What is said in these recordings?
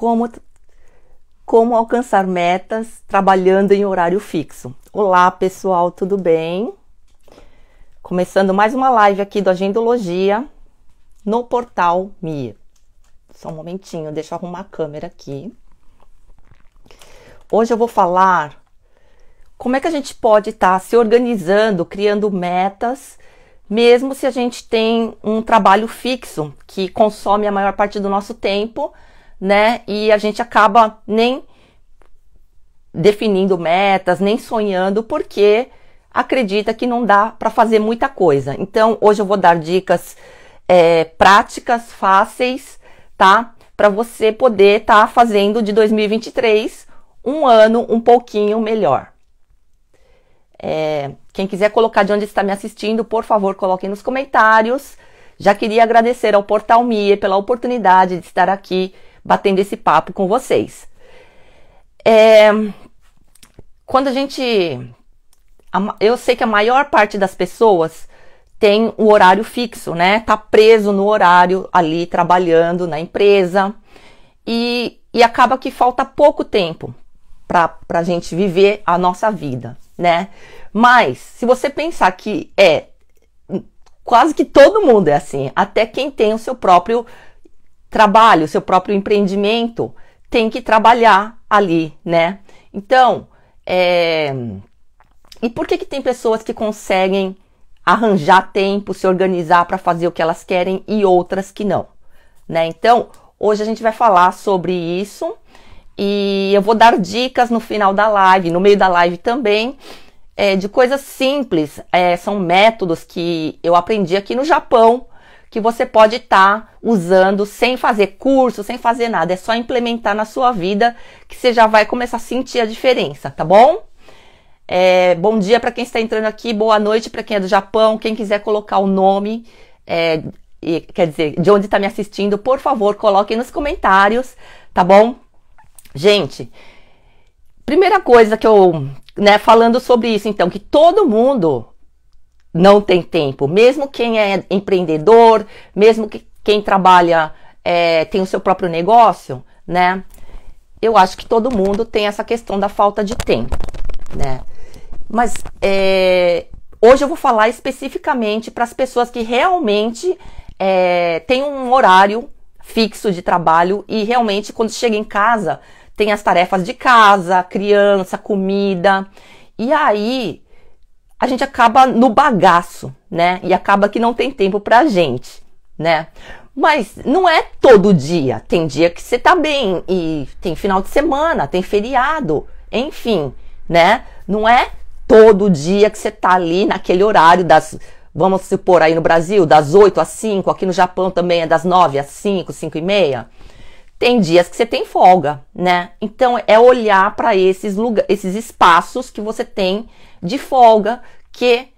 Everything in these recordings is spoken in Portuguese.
como, como alcançar metas trabalhando em horário fixo. Olá, pessoal, tudo bem? Começando mais uma live aqui do Agendologia no portal Mir. Só um momentinho, deixa eu arrumar a câmera aqui. Hoje eu vou falar como é que a gente pode estar tá se organizando, criando metas, mesmo se a gente tem um trabalho fixo que consome a maior parte do nosso tempo, né? E a gente acaba nem definindo metas, nem sonhando, porque acredita que não dá para fazer muita coisa. Então, hoje eu vou dar dicas é, práticas, fáceis, tá? Para você poder estar tá fazendo de 2023 um ano um pouquinho melhor. É, quem quiser colocar de onde está me assistindo, por favor, coloquem nos comentários. Já queria agradecer ao Portal Mie pela oportunidade de estar aqui batendo esse papo com vocês. É, quando a gente. Eu sei que a maior parte das pessoas tem o horário fixo, né? Tá preso no horário ali trabalhando na empresa e, e acaba que falta pouco tempo para a gente viver a nossa vida, né? Mas se você pensar que é hum, quase que todo mundo é assim, até quem tem o seu próprio trabalho, seu próprio empreendimento, tem que trabalhar ali, né? Então, é... e por que, que tem pessoas que conseguem arranjar tempo, se organizar para fazer o que elas querem e outras que não, né? Então, hoje a gente vai falar sobre isso e eu vou dar dicas no final da live, no meio da live também, é, de coisas simples, é, são métodos que eu aprendi aqui no Japão que você pode estar tá usando sem fazer curso, sem fazer nada. É só implementar na sua vida que você já vai começar a sentir a diferença, tá bom? É, bom dia para quem está entrando aqui, boa noite para quem é do Japão. Quem quiser colocar o nome, é, e, quer dizer, de onde está me assistindo, por favor, coloquem nos comentários, tá bom? Gente, primeira coisa que eu, né, falando sobre isso, então, que todo mundo não tem tempo. Mesmo quem é empreendedor, mesmo que quem trabalha é, tem o seu próprio negócio, né? Eu acho que todo mundo tem essa questão da falta de tempo, né? Mas é, hoje eu vou falar especificamente para as pessoas que realmente é, têm um horário fixo de trabalho e realmente quando chega em casa tem as tarefas de casa, criança, comida. E aí a gente acaba no bagaço, né? E acaba que não tem tempo pra gente, né? Mas não é todo dia. Tem dia que você tá bem e tem final de semana, tem feriado, enfim, né? Não é todo dia que você tá ali naquele horário das vamos supor aí no Brasil, das 8 às 5, aqui no Japão também é das 9 às 5, 5 e meia tem dias que você tem folga, né? Então é olhar para esses lugares, esses espaços que você tem de folga que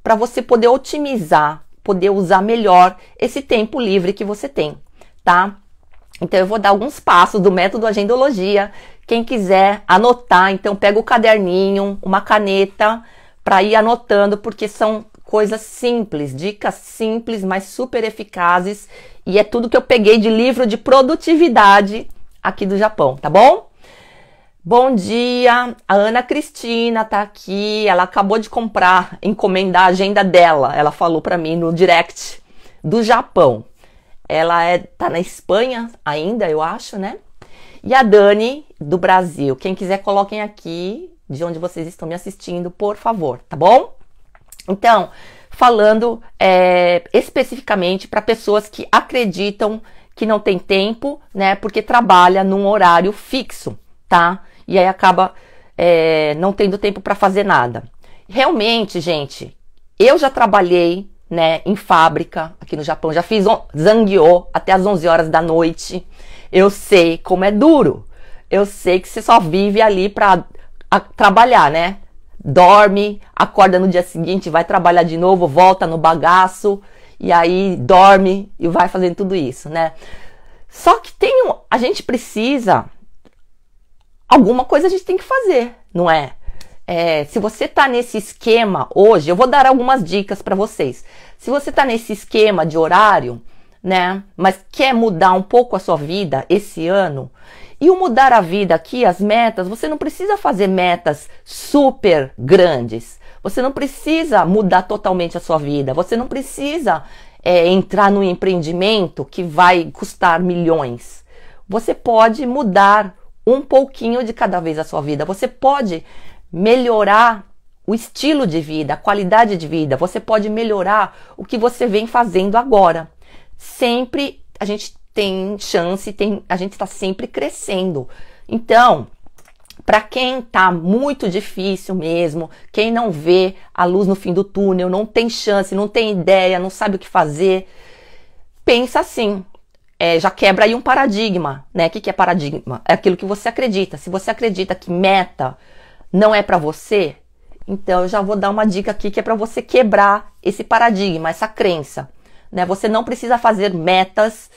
para você poder otimizar, poder usar melhor esse tempo livre que você tem, tá? Então eu vou dar alguns passos do método agendologia. Quem quiser anotar, então pega o caderninho, uma caneta para ir anotando, porque são coisas simples, dicas simples, mas super eficazes. E é tudo que eu peguei de livro de produtividade aqui do Japão, tá bom? Bom dia, a Ana Cristina tá aqui. Ela acabou de comprar, encomendar a agenda dela. Ela falou para mim no direct do Japão. Ela é, tá na Espanha ainda, eu acho, né? E a Dani do Brasil. Quem quiser, coloquem aqui de onde vocês estão me assistindo, por favor, tá bom? Então, falando é, especificamente para pessoas que acreditam que não tem tempo, né? Porque trabalha num horário fixo, tá? E aí acaba é, não tendo tempo para fazer nada. Realmente, gente, eu já trabalhei, né, em fábrica aqui no Japão, já fiz zangyo até as 11 horas da noite. Eu sei como é duro. Eu sei que você só vive ali para trabalhar, né? dorme, acorda no dia seguinte, vai trabalhar de novo, volta no bagaço e aí dorme e vai fazendo tudo isso, né? Só que tem um, a gente precisa alguma coisa a gente tem que fazer, não é? é se você tá nesse esquema hoje, eu vou dar algumas dicas para vocês. Se você tá nesse esquema de horário, né, mas quer mudar um pouco a sua vida esse ano, e o mudar a vida aqui, as metas, você não precisa fazer metas super grandes. Você não precisa mudar totalmente a sua vida. Você não precisa é, entrar no empreendimento que vai custar milhões. Você pode mudar um pouquinho de cada vez a sua vida. Você pode melhorar o estilo de vida, a qualidade de vida. Você pode melhorar o que você vem fazendo agora. Sempre a gente tem chance, tem, a gente está sempre crescendo. Então, para quem tá muito difícil mesmo, quem não vê a luz no fim do túnel, não tem chance, não tem ideia, não sabe o que fazer, pensa assim. É, já quebra aí um paradigma, né? O que, que é paradigma? É aquilo que você acredita. Se você acredita que meta não é para você, então eu já vou dar uma dica aqui que é para você quebrar esse paradigma, essa crença. Né? Você não precisa fazer metas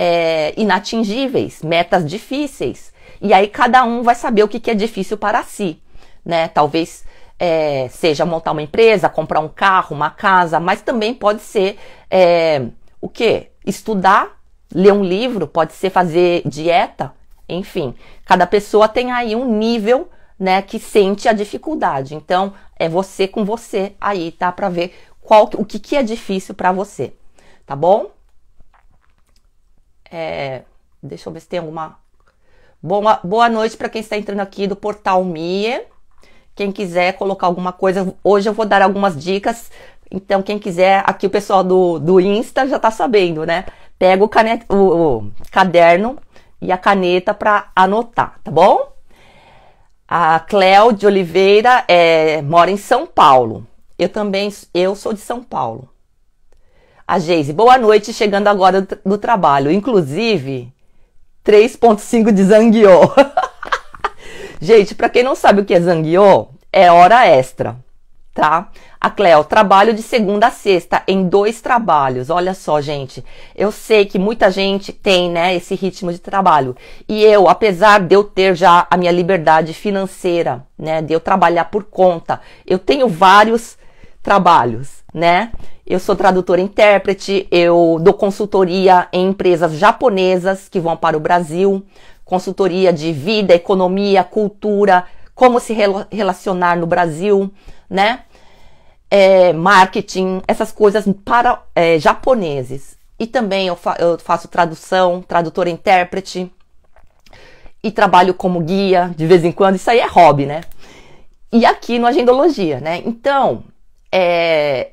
é, inatingíveis, metas difíceis. E aí cada um vai saber o que, que é difícil para si, né? Talvez é, seja montar uma empresa, comprar um carro, uma casa, mas também pode ser é, o que? Estudar, ler um livro, pode ser fazer dieta, enfim. Cada pessoa tem aí um nível né, que sente a dificuldade. Então, é você com você aí, tá? Para ver qual, o que, que é difícil para você, tá bom? É, deixa eu ver se tem alguma. Boa, boa noite para quem está entrando aqui do portal Mie. Quem quiser colocar alguma coisa, hoje eu vou dar algumas dicas. Então, quem quiser, aqui o pessoal do, do Insta já está sabendo, né? Pega o, caneta, o, o caderno e a caneta para anotar, tá bom? A Cléo de Oliveira é, mora em São Paulo. Eu também, eu sou de São Paulo. A Geise, boa noite, chegando agora do, trabalho. Inclusive, 3.5 de zanguiô. Gente, para quem não sabe o que é zanguiô, é hora extra, tá? A Cleo, trabalho de segunda a sexta em dois trabalhos. Olha só, gente. Eu sei que muita gente tem, né, esse ritmo de trabalho. E eu, apesar de eu ter já a minha liberdade financeira, né, de eu trabalhar por conta, eu tenho vários trabalhos, né? Eu sou tradutora e intérprete, eu dou consultoria em empresas japonesas que vão para o Brasil, consultoria de vida, economia, cultura, como se relacionar no Brasil, né? É, marketing, essas coisas para é, japoneses. E também eu, fa eu faço tradução, tradutora e intérprete, e trabalho como guia de vez em quando. Isso aí é hobby, né? E aqui no Agendologia, né? Então, é,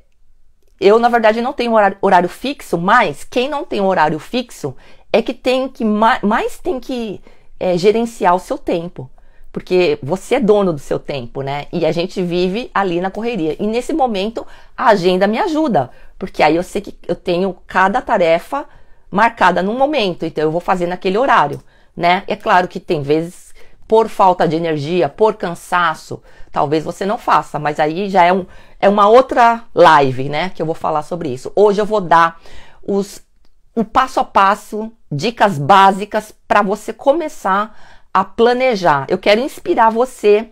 eu, na verdade, não tenho horário, horário, fixo, mas quem não tem horário fixo é que tem que mais, mais tem que é, gerenciar o seu tempo. Porque você é dono do seu tempo, né? E a gente vive ali na correria. E nesse momento, a agenda me ajuda. Porque aí eu sei que eu tenho cada tarefa marcada num momento. Então eu vou fazer naquele horário, né? É claro que tem vezes por falta de energia, por cansaço, talvez você não faça, mas aí já é, um, é uma outra live, né? Que eu vou falar sobre isso. Hoje eu vou dar os, o passo a passo, dicas básicas para você começar a planejar. Eu quero inspirar você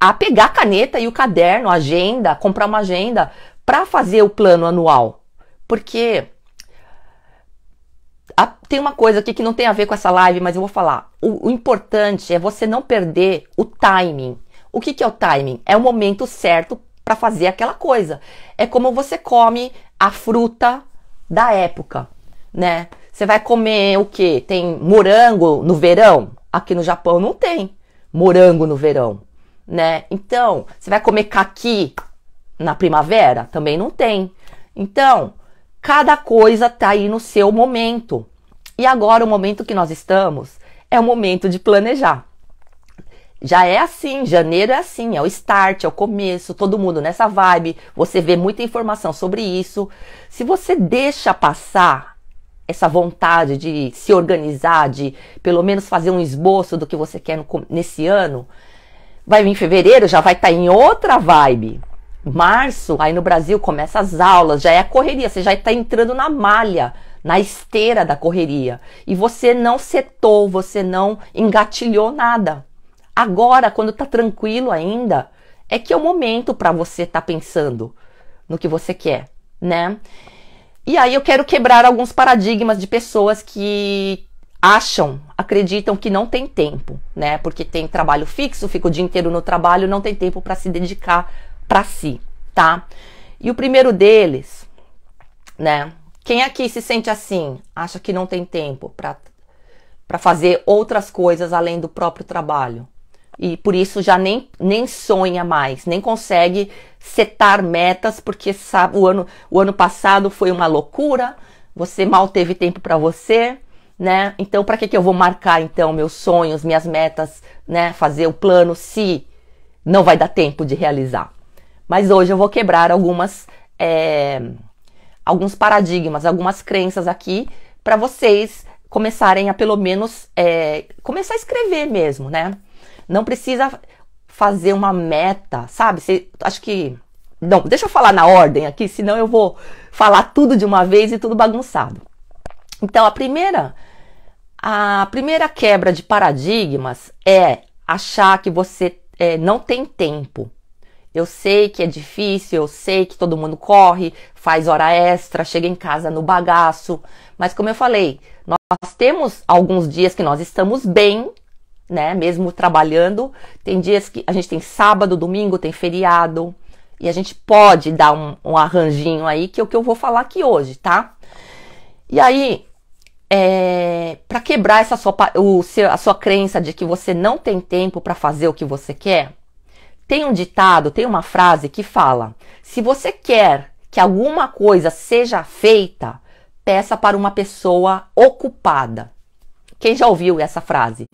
a pegar a caneta e o caderno, a agenda, comprar uma agenda para fazer o plano anual. Porque a, tem uma coisa aqui que não tem a ver com essa live, mas eu vou falar. O, o importante é você não perder o timing. O que, que é o timing? É o momento certo para fazer aquela coisa. É como você come a fruta da época, né? Você vai comer o que? Tem morango no verão? Aqui no Japão não tem morango no verão, né? Então, você vai comer caqui na primavera? Também não tem. Então, Cada coisa tá aí no seu momento. E agora o momento que nós estamos é o momento de planejar. Já é assim, janeiro é assim, é o start, é o começo, todo mundo nessa vibe, você vê muita informação sobre isso. Se você deixa passar essa vontade de se organizar, de pelo menos fazer um esboço do que você quer no, nesse ano, vai vir em fevereiro, já vai estar tá em outra vibe março, aí no Brasil começa as aulas, já é a correria, você já está entrando na malha, na esteira da correria. E você não setou, você não engatilhou nada. Agora, quando está tranquilo ainda, é que é o momento para você estar tá pensando no que você quer, né? E aí eu quero quebrar alguns paradigmas de pessoas que acham, acreditam que não tem tempo, né? Porque tem trabalho fixo, fica o dia inteiro no trabalho, não tem tempo para se dedicar para si, tá? E o primeiro deles, né? Quem aqui se sente assim, acha que não tem tempo para fazer outras coisas além do próprio trabalho? E por isso já nem, nem sonha mais, nem consegue setar metas, porque sabe, o, ano, o ano passado foi uma loucura, você mal teve tempo para você, né? Então, para que, que eu vou marcar então meus sonhos, minhas metas, né? Fazer o plano se não vai dar tempo de realizar? Mas hoje eu vou quebrar algumas é, alguns paradigmas, algumas crenças aqui para vocês começarem a pelo menos é, começar a escrever mesmo, né? Não precisa fazer uma meta, sabe? Você, acho que não, deixa eu falar na ordem aqui, senão eu vou falar tudo de uma vez e tudo bagunçado. Então, a primeira a primeira quebra de paradigmas é achar que você é, não tem tempo. Eu sei que é difícil, eu sei que todo mundo corre, faz hora extra, chega em casa no bagaço, mas como eu falei, nós temos alguns dias que nós estamos bem, né, mesmo trabalhando, tem dias que a gente tem sábado, domingo, tem feriado, e a gente pode dar um, um arranjinho aí, que é o que eu vou falar aqui hoje, tá? E aí, é, para quebrar essa sua, o, a sua crença de que você não tem tempo para fazer o que você quer, tem um ditado, tem uma frase que fala: se você quer que alguma coisa seja feita, peça para uma pessoa ocupada. Quem já ouviu essa frase?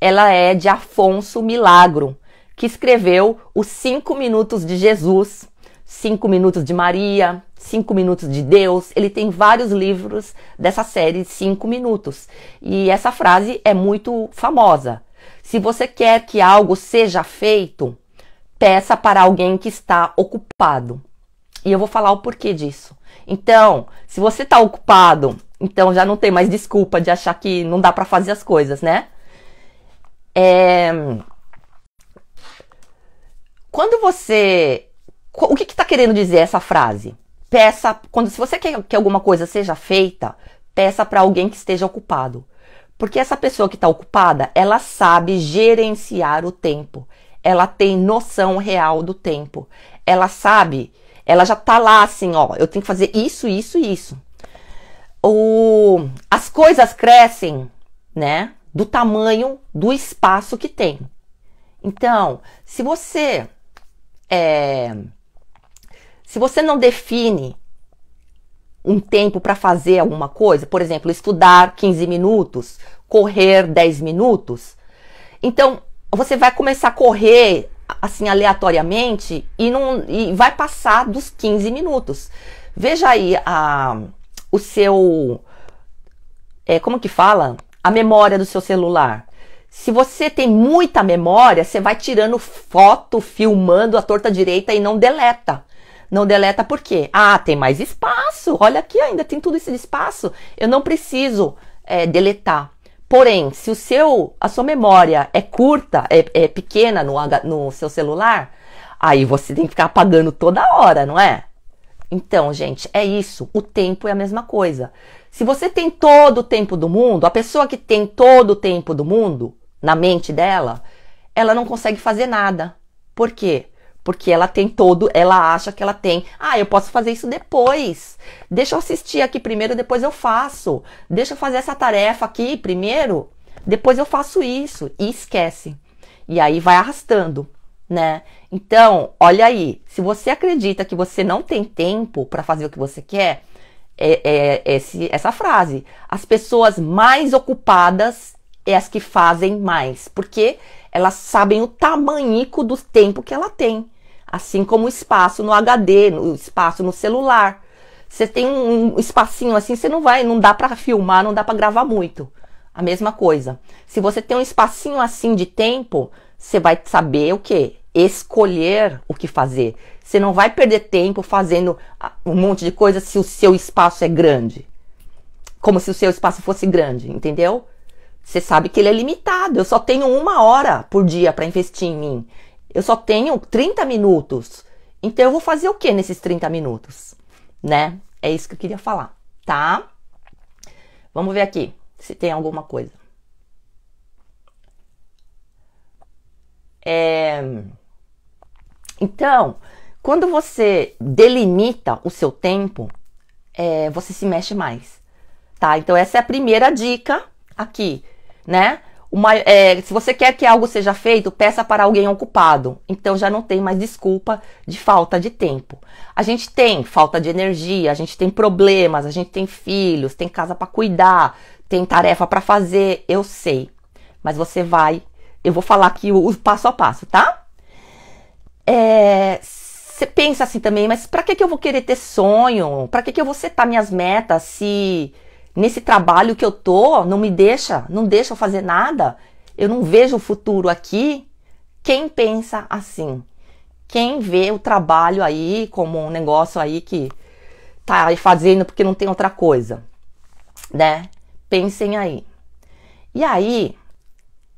Ela é de Afonso Milagro, que escreveu os cinco minutos de Jesus, cinco minutos de Maria, cinco minutos de Deus. Ele tem vários livros dessa série cinco minutos e essa frase é muito famosa. Se você quer que algo seja feito, peça para alguém que está ocupado. E eu vou falar o porquê disso. Então, se você está ocupado, então já não tem mais desculpa de achar que não dá para fazer as coisas, né? É... Quando você. O que está que tá querendo dizer essa frase? Peça. Quando, se você quer que alguma coisa seja feita, peça para alguém que esteja ocupado. Porque essa pessoa que está ocupada, ela sabe gerenciar o tempo ela tem noção real do tempo. Ela sabe, ela já tá lá assim, ó, eu tenho que fazer isso, isso isso. O, as coisas crescem, né, do tamanho do espaço que tem. Então, se você é, se você não define um tempo para fazer alguma coisa, por exemplo, estudar 15 minutos, correr 10 minutos, então você vai começar a correr assim aleatoriamente e não e vai passar dos 15 minutos. Veja aí a, o seu é, como que fala? A memória do seu celular. Se você tem muita memória, você vai tirando foto, filmando a torta direita e não deleta. Não deleta por quê? Ah, tem mais espaço. Olha aqui ainda, tem tudo esse espaço. Eu não preciso é, deletar. Porém, se o seu, a sua memória é curta, é, é pequena no, no seu celular, aí você tem que ficar apagando toda hora, não é? Então, gente, é isso. O tempo é a mesma coisa. Se você tem todo o tempo do mundo, a pessoa que tem todo o tempo do mundo na mente dela, ela não consegue fazer nada. Por quê? Porque ela tem todo, ela acha que ela tem. Ah, eu posso fazer isso depois. Deixa eu assistir aqui primeiro, depois eu faço. Deixa eu fazer essa tarefa aqui primeiro, depois eu faço isso. E esquece. E aí vai arrastando, né? Então, olha aí. Se você acredita que você não tem tempo para fazer o que você quer, é, é, esse, essa frase. As pessoas mais ocupadas é as que fazem mais, porque elas sabem o tamanhico do tempo que ela tem assim como o espaço no HD, no espaço no celular. Você tem um espacinho assim, você não vai, não dá para filmar, não dá para gravar muito. A mesma coisa. Se você tem um espacinho assim de tempo, você vai saber o que? Escolher o que fazer. Você não vai perder tempo fazendo ah, um monte de coisa se o seu espaço é grande. Como se o seu espaço fosse grande, entendeu? Você sabe que ele é limitado. Eu só tenho uma hora por dia para investir em mim. Eu só tenho 30 minutos. Então eu vou fazer o que nesses 30 minutos, né? É isso que eu queria falar, tá? Vamos ver aqui se tem alguma coisa. É... Então, quando você delimita o seu tempo, é, você se mexe mais, tá? Então essa é a primeira dica aqui, né? uma, é, se você quer que algo seja feito, peça para alguém ocupado. Então já não tem mais desculpa de falta de tempo. A gente tem falta de energia, a gente tem problemas, a gente tem filhos, tem casa para cuidar, tem tarefa para fazer. Eu sei, mas você vai. Eu vou falar aqui o, o passo a passo, tá? É, você pensa assim também, mas para que, que eu vou querer ter sonho? Para que, que eu vou setar minhas metas se nesse trabalho que eu tô, não me deixa, não deixa eu fazer nada, eu não vejo o futuro aqui. Quem pensa assim? Quem vê o trabalho aí como um negócio aí que tá fazendo porque não tem outra coisa, né? Pensem aí. E aí,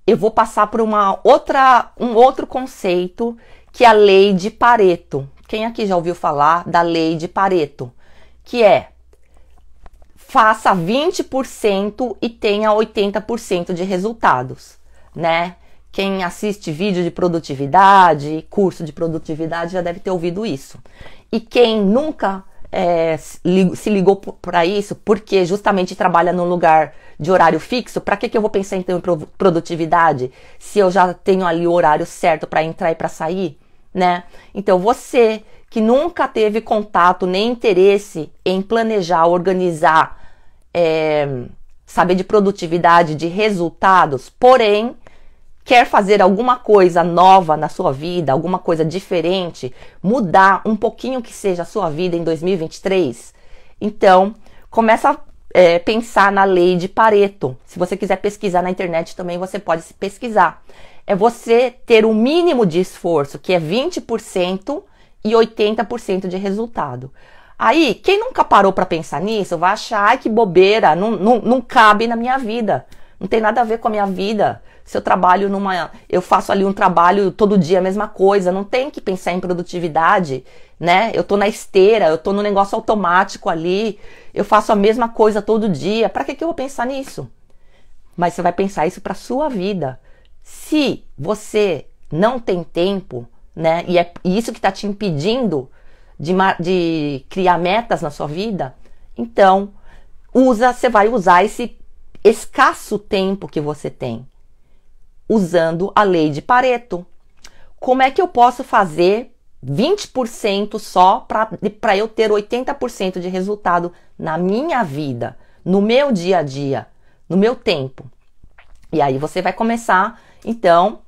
eu vou passar por uma outra, um outro conceito que é a lei de Pareto. Quem aqui já ouviu falar da lei de Pareto? Que é faça 20% e tenha 80% de resultados, né? Quem assiste vídeo de produtividade, curso de produtividade, já deve ter ouvido isso. E quem nunca é, se ligou para isso, porque justamente trabalha num lugar de horário fixo, para que, que eu vou pensar então em produtividade se eu já tenho ali o horário certo para entrar e para sair, né? Então você que nunca teve contato nem interesse em planejar, organizar, é, saber de produtividade, de resultados, porém quer fazer alguma coisa nova na sua vida, alguma coisa diferente, mudar um pouquinho que seja a sua vida em 2023, então começa a é, pensar na lei de Pareto. Se você quiser pesquisar na internet também, você pode pesquisar. É você ter o um mínimo de esforço, que é 20% e 80% de resultado. Aí, quem nunca parou para pensar nisso, vai achar, ai que bobeira, não, não, não cabe na minha vida. Não tem nada a ver com a minha vida. Se eu trabalho numa. Eu faço ali um trabalho todo dia, a mesma coisa. Não tem que pensar em produtividade, né? Eu tô na esteira, eu tô no negócio automático ali. Eu faço a mesma coisa todo dia. Para que, que eu vou pensar nisso? Mas você vai pensar isso para sua vida. Se você não tem tempo, né? E é isso que está te impedindo de, de criar metas na sua vida. Então, usa, você vai usar esse escasso tempo que você tem usando a lei de Pareto. Como é que eu posso fazer 20% só para eu ter 80% de resultado na minha vida, no meu dia a dia, no meu tempo? E aí você vai começar, então,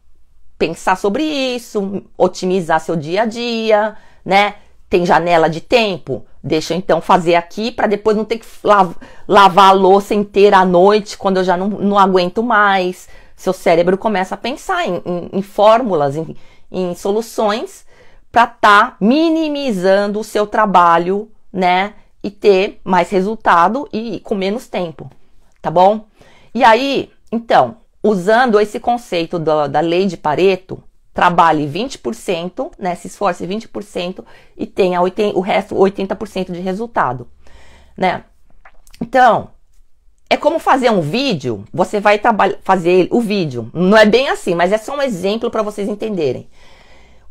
pensar sobre isso, otimizar seu dia a dia, né? Tem janela de tempo? Deixa eu então fazer aqui para depois não ter que lav lavar a louça inteira à noite quando eu já não, não aguento mais. Seu cérebro começa a pensar em, em, em fórmulas, em, em soluções para estar tá minimizando o seu trabalho, né? E ter mais resultado e com menos tempo, tá bom? E aí, então, usando esse conceito da, da lei de Pareto, trabalhe 20%, né, se esforce 20% e tenha 80, o resto 80% de resultado, né? Então, é como fazer um vídeo, você vai fazer o vídeo. Não é bem assim, mas é só um exemplo para vocês entenderem.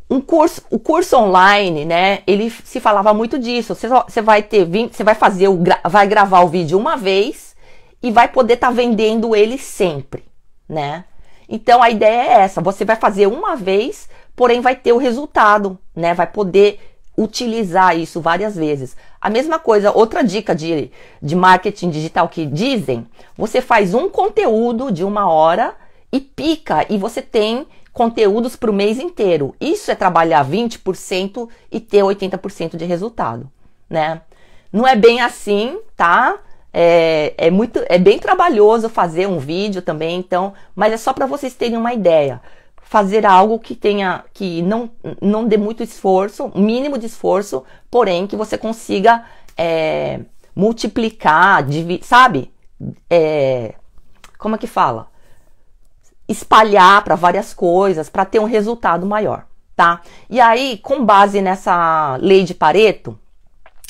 Um curso, o curso online, né? Ele se falava muito disso. Você, vai ter você vai fazer o vai gravar o vídeo uma vez e vai poder estar tá vendendo ele sempre né? Então a ideia é essa, você vai fazer uma vez, porém vai ter o resultado, né? Vai poder utilizar isso várias vezes. A mesma coisa, outra dica de, de marketing digital que dizem, você faz um conteúdo de uma hora e pica e você tem conteúdos para o mês inteiro. Isso é trabalhar 20% e ter 80% de resultado, né? Não é bem assim, tá? É, é, muito, é bem trabalhoso fazer um vídeo também, então, mas é só para vocês terem uma ideia. Fazer algo que tenha, que não, não dê muito esforço, mínimo de esforço, porém que você consiga é, multiplicar, sabe? É, como é que fala? Espalhar para várias coisas, para ter um resultado maior, tá? E aí, com base nessa lei de Pareto,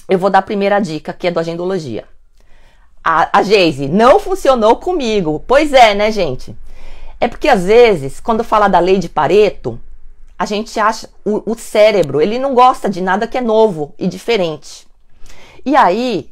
eu vou dar a primeira dica que é do agendologia. A, a Geise, não funcionou comigo. Pois é, né, gente? É porque às vezes, quando fala da lei de Pareto, a gente acha o, o cérebro, ele não gosta de nada que é novo e diferente. E aí,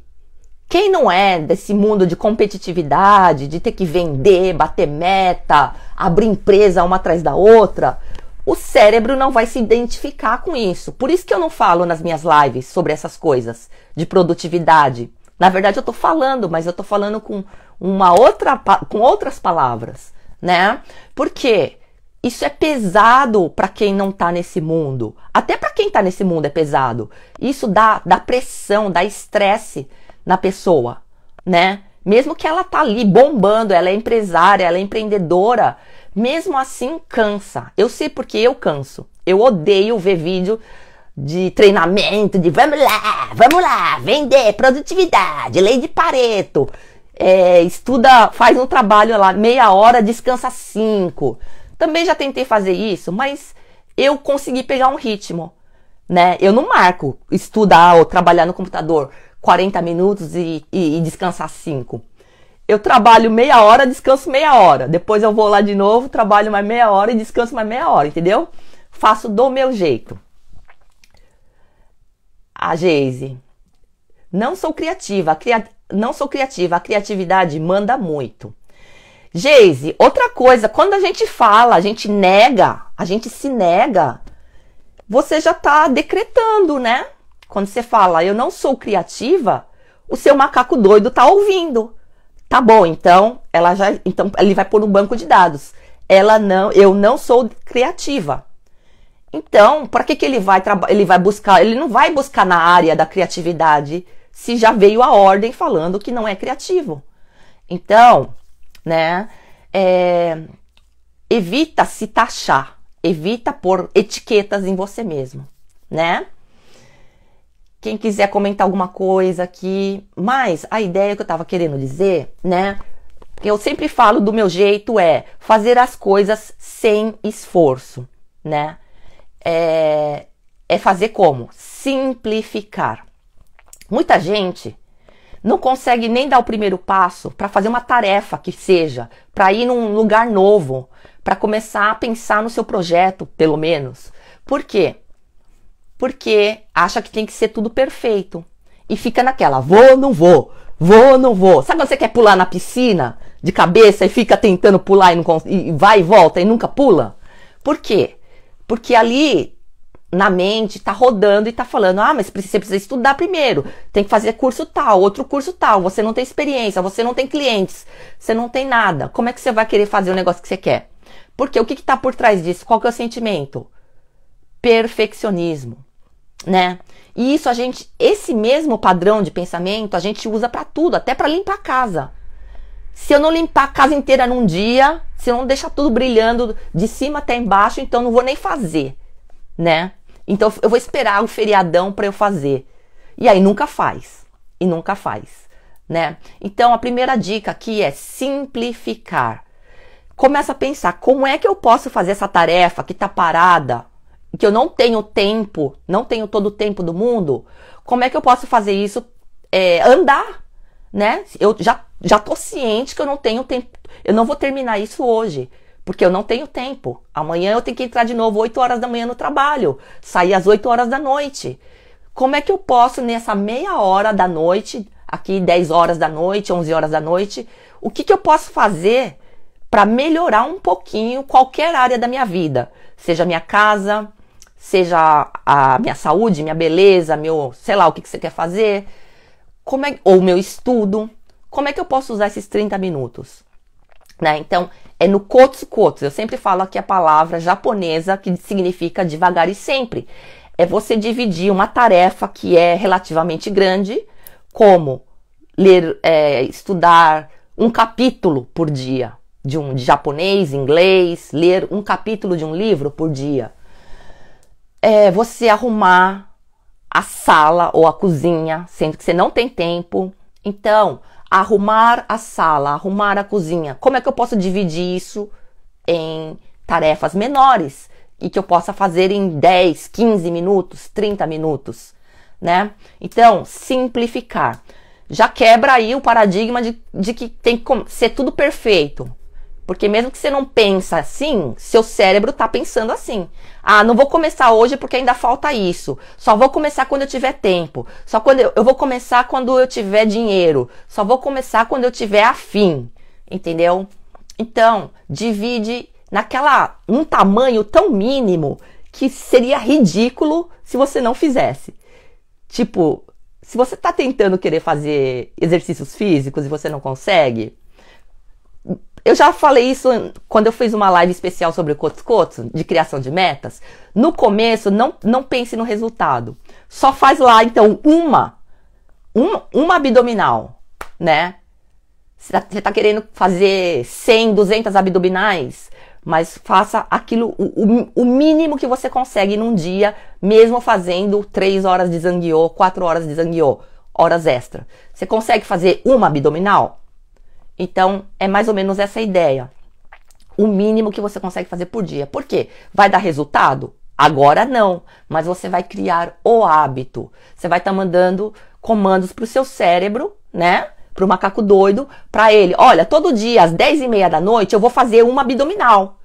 quem não é desse mundo de competitividade, de ter que vender, bater meta, abrir empresa uma atrás da outra, o cérebro não vai se identificar com isso. Por isso que eu não falo nas minhas lives sobre essas coisas de produtividade, na verdade, eu estou falando, mas eu estou falando com uma outra, com outras palavras, né? Porque isso é pesado para quem não está nesse mundo. Até para quem está nesse mundo é pesado. Isso dá, dá pressão, dá estresse na pessoa, né? Mesmo que ela tá ali bombando, ela é empresária, ela é empreendedora, mesmo assim cansa. Eu sei porque eu canso. Eu odeio ver vídeo de treinamento, de vamos lá, vamos lá, vender, produtividade, lei de Pareto. É, estuda, faz um trabalho lá, meia hora, descansa cinco. Também já tentei fazer isso, mas eu consegui pegar um ritmo, né? Eu não marco estudar ou trabalhar no computador 40 minutos e, e, e descansar cinco eu trabalho meia hora, descanso meia hora. Depois eu vou lá de novo, trabalho mais meia hora e descanso mais meia hora, entendeu? Faço do meu jeito. A Geise. Não sou criativa. Cria... Não sou criativa. A criatividade manda muito. Geise, outra coisa, quando a gente fala, a gente nega, a gente se nega, você já tá decretando, né? Quando você fala, eu não sou criativa, o seu macaco doido tá ouvindo. Tá bom, então, ela já, então ele vai pôr no banco de dados. Ela não, eu não sou criativa. Então, para que, que ele vai ele vai buscar? Ele não vai buscar na área da criatividade se já veio a ordem falando que não é criativo. Então, né? É, evita se taxar, evita pôr etiquetas em você mesmo, né? Quem quiser comentar alguma coisa aqui, mas a ideia que eu tava querendo dizer, né? Eu sempre falo do meu jeito é fazer as coisas sem esforço, né? é, é fazer como? Simplificar. Muita gente não consegue nem dar o primeiro passo para fazer uma tarefa que seja, para ir num lugar novo, para começar a pensar no seu projeto, pelo menos. Por quê? Porque acha que tem que ser tudo perfeito e fica naquela: vou, não vou, vou, não vou. Sabe quando você quer pular na piscina de cabeça e fica tentando pular e, não e vai e volta e nunca pula? Por quê? Porque ali na mente está rodando e está falando: ah, mas você precisa estudar primeiro, tem que fazer curso tal, outro curso tal, você não tem experiência, você não tem clientes, você não tem nada. Como é que você vai querer fazer o negócio que você quer? Porque o que está por trás disso? Qual que é o sentimento? Perfeccionismo, né? E isso a gente, esse mesmo padrão de pensamento, a gente usa para tudo, até para limpar a casa. Se eu não limpar a casa inteira num dia, se não deixa tudo brilhando de cima até embaixo, então não vou nem fazer, né? Então eu vou esperar o feriadão para eu fazer. E aí nunca faz. E nunca faz, né? Então a primeira dica aqui é simplificar. Começa a pensar como é que eu posso fazer essa tarefa que tá parada, que eu não tenho tempo, não tenho todo o tempo do mundo. Como é que eu posso fazer isso é, andar? né? Eu já, já tô ciente que eu não tenho tempo. Eu não vou terminar isso hoje. Porque eu não tenho tempo. Amanhã eu tenho que entrar de novo 8 horas da manhã no trabalho. Sair às 8 horas da noite. Como é que eu posso, nessa meia hora da noite, aqui 10 horas da noite, 11 horas da noite, o que, que eu posso fazer para melhorar um pouquinho qualquer área da minha vida? Seja minha casa, seja a minha saúde, minha beleza, meu, sei lá, o que, que você quer fazer, como é, ou meu estudo, como é que eu posso usar esses 30 minutos? Né? Então, é no kotsu kotsu. Eu sempre falo aqui a palavra japonesa que significa devagar e sempre. É você dividir uma tarefa que é relativamente grande, como ler, é, estudar um capítulo por dia de um de japonês, inglês, ler um capítulo de um livro por dia. É, você arrumar a sala ou a cozinha, sendo que você não tem tempo. Então, arrumar a sala, arrumar a cozinha. Como é que eu posso dividir isso em tarefas menores e que eu possa fazer em 10, 15 minutos, 30 minutos, né? Então, simplificar. Já quebra aí o paradigma de, de que tem que ser tudo perfeito. Porque mesmo que você não pensa assim, seu cérebro está pensando assim. Ah, não vou começar hoje porque ainda falta isso. Só vou começar quando eu tiver tempo. Só quando eu, eu vou começar quando eu tiver dinheiro. Só vou começar quando eu tiver afim. Entendeu? Então, divide naquela um tamanho tão mínimo que seria ridículo se você não fizesse. Tipo, se você está tentando querer fazer exercícios físicos e você não consegue, eu já falei isso quando eu fiz uma live especial sobre o Cotoscoto, de criação de metas. No começo, não, não pense no resultado. Só faz lá, então, uma, uma abdominal, né? Você está tá querendo fazer 100, 200 abdominais, mas faça aquilo, o, o, mínimo que você consegue num dia, mesmo fazendo 3 horas de zanguiô, 4 horas de zanguiô, horas extra. Você consegue fazer uma abdominal? Então, é mais ou menos essa ideia. O mínimo que você consegue fazer por dia. Por quê? Vai dar resultado? Agora não, mas você vai criar o hábito. Você vai estar tá mandando comandos para o seu cérebro, né? Para o macaco doido, para ele. Olha, todo dia às 10 e meia da noite eu vou fazer uma abdominal.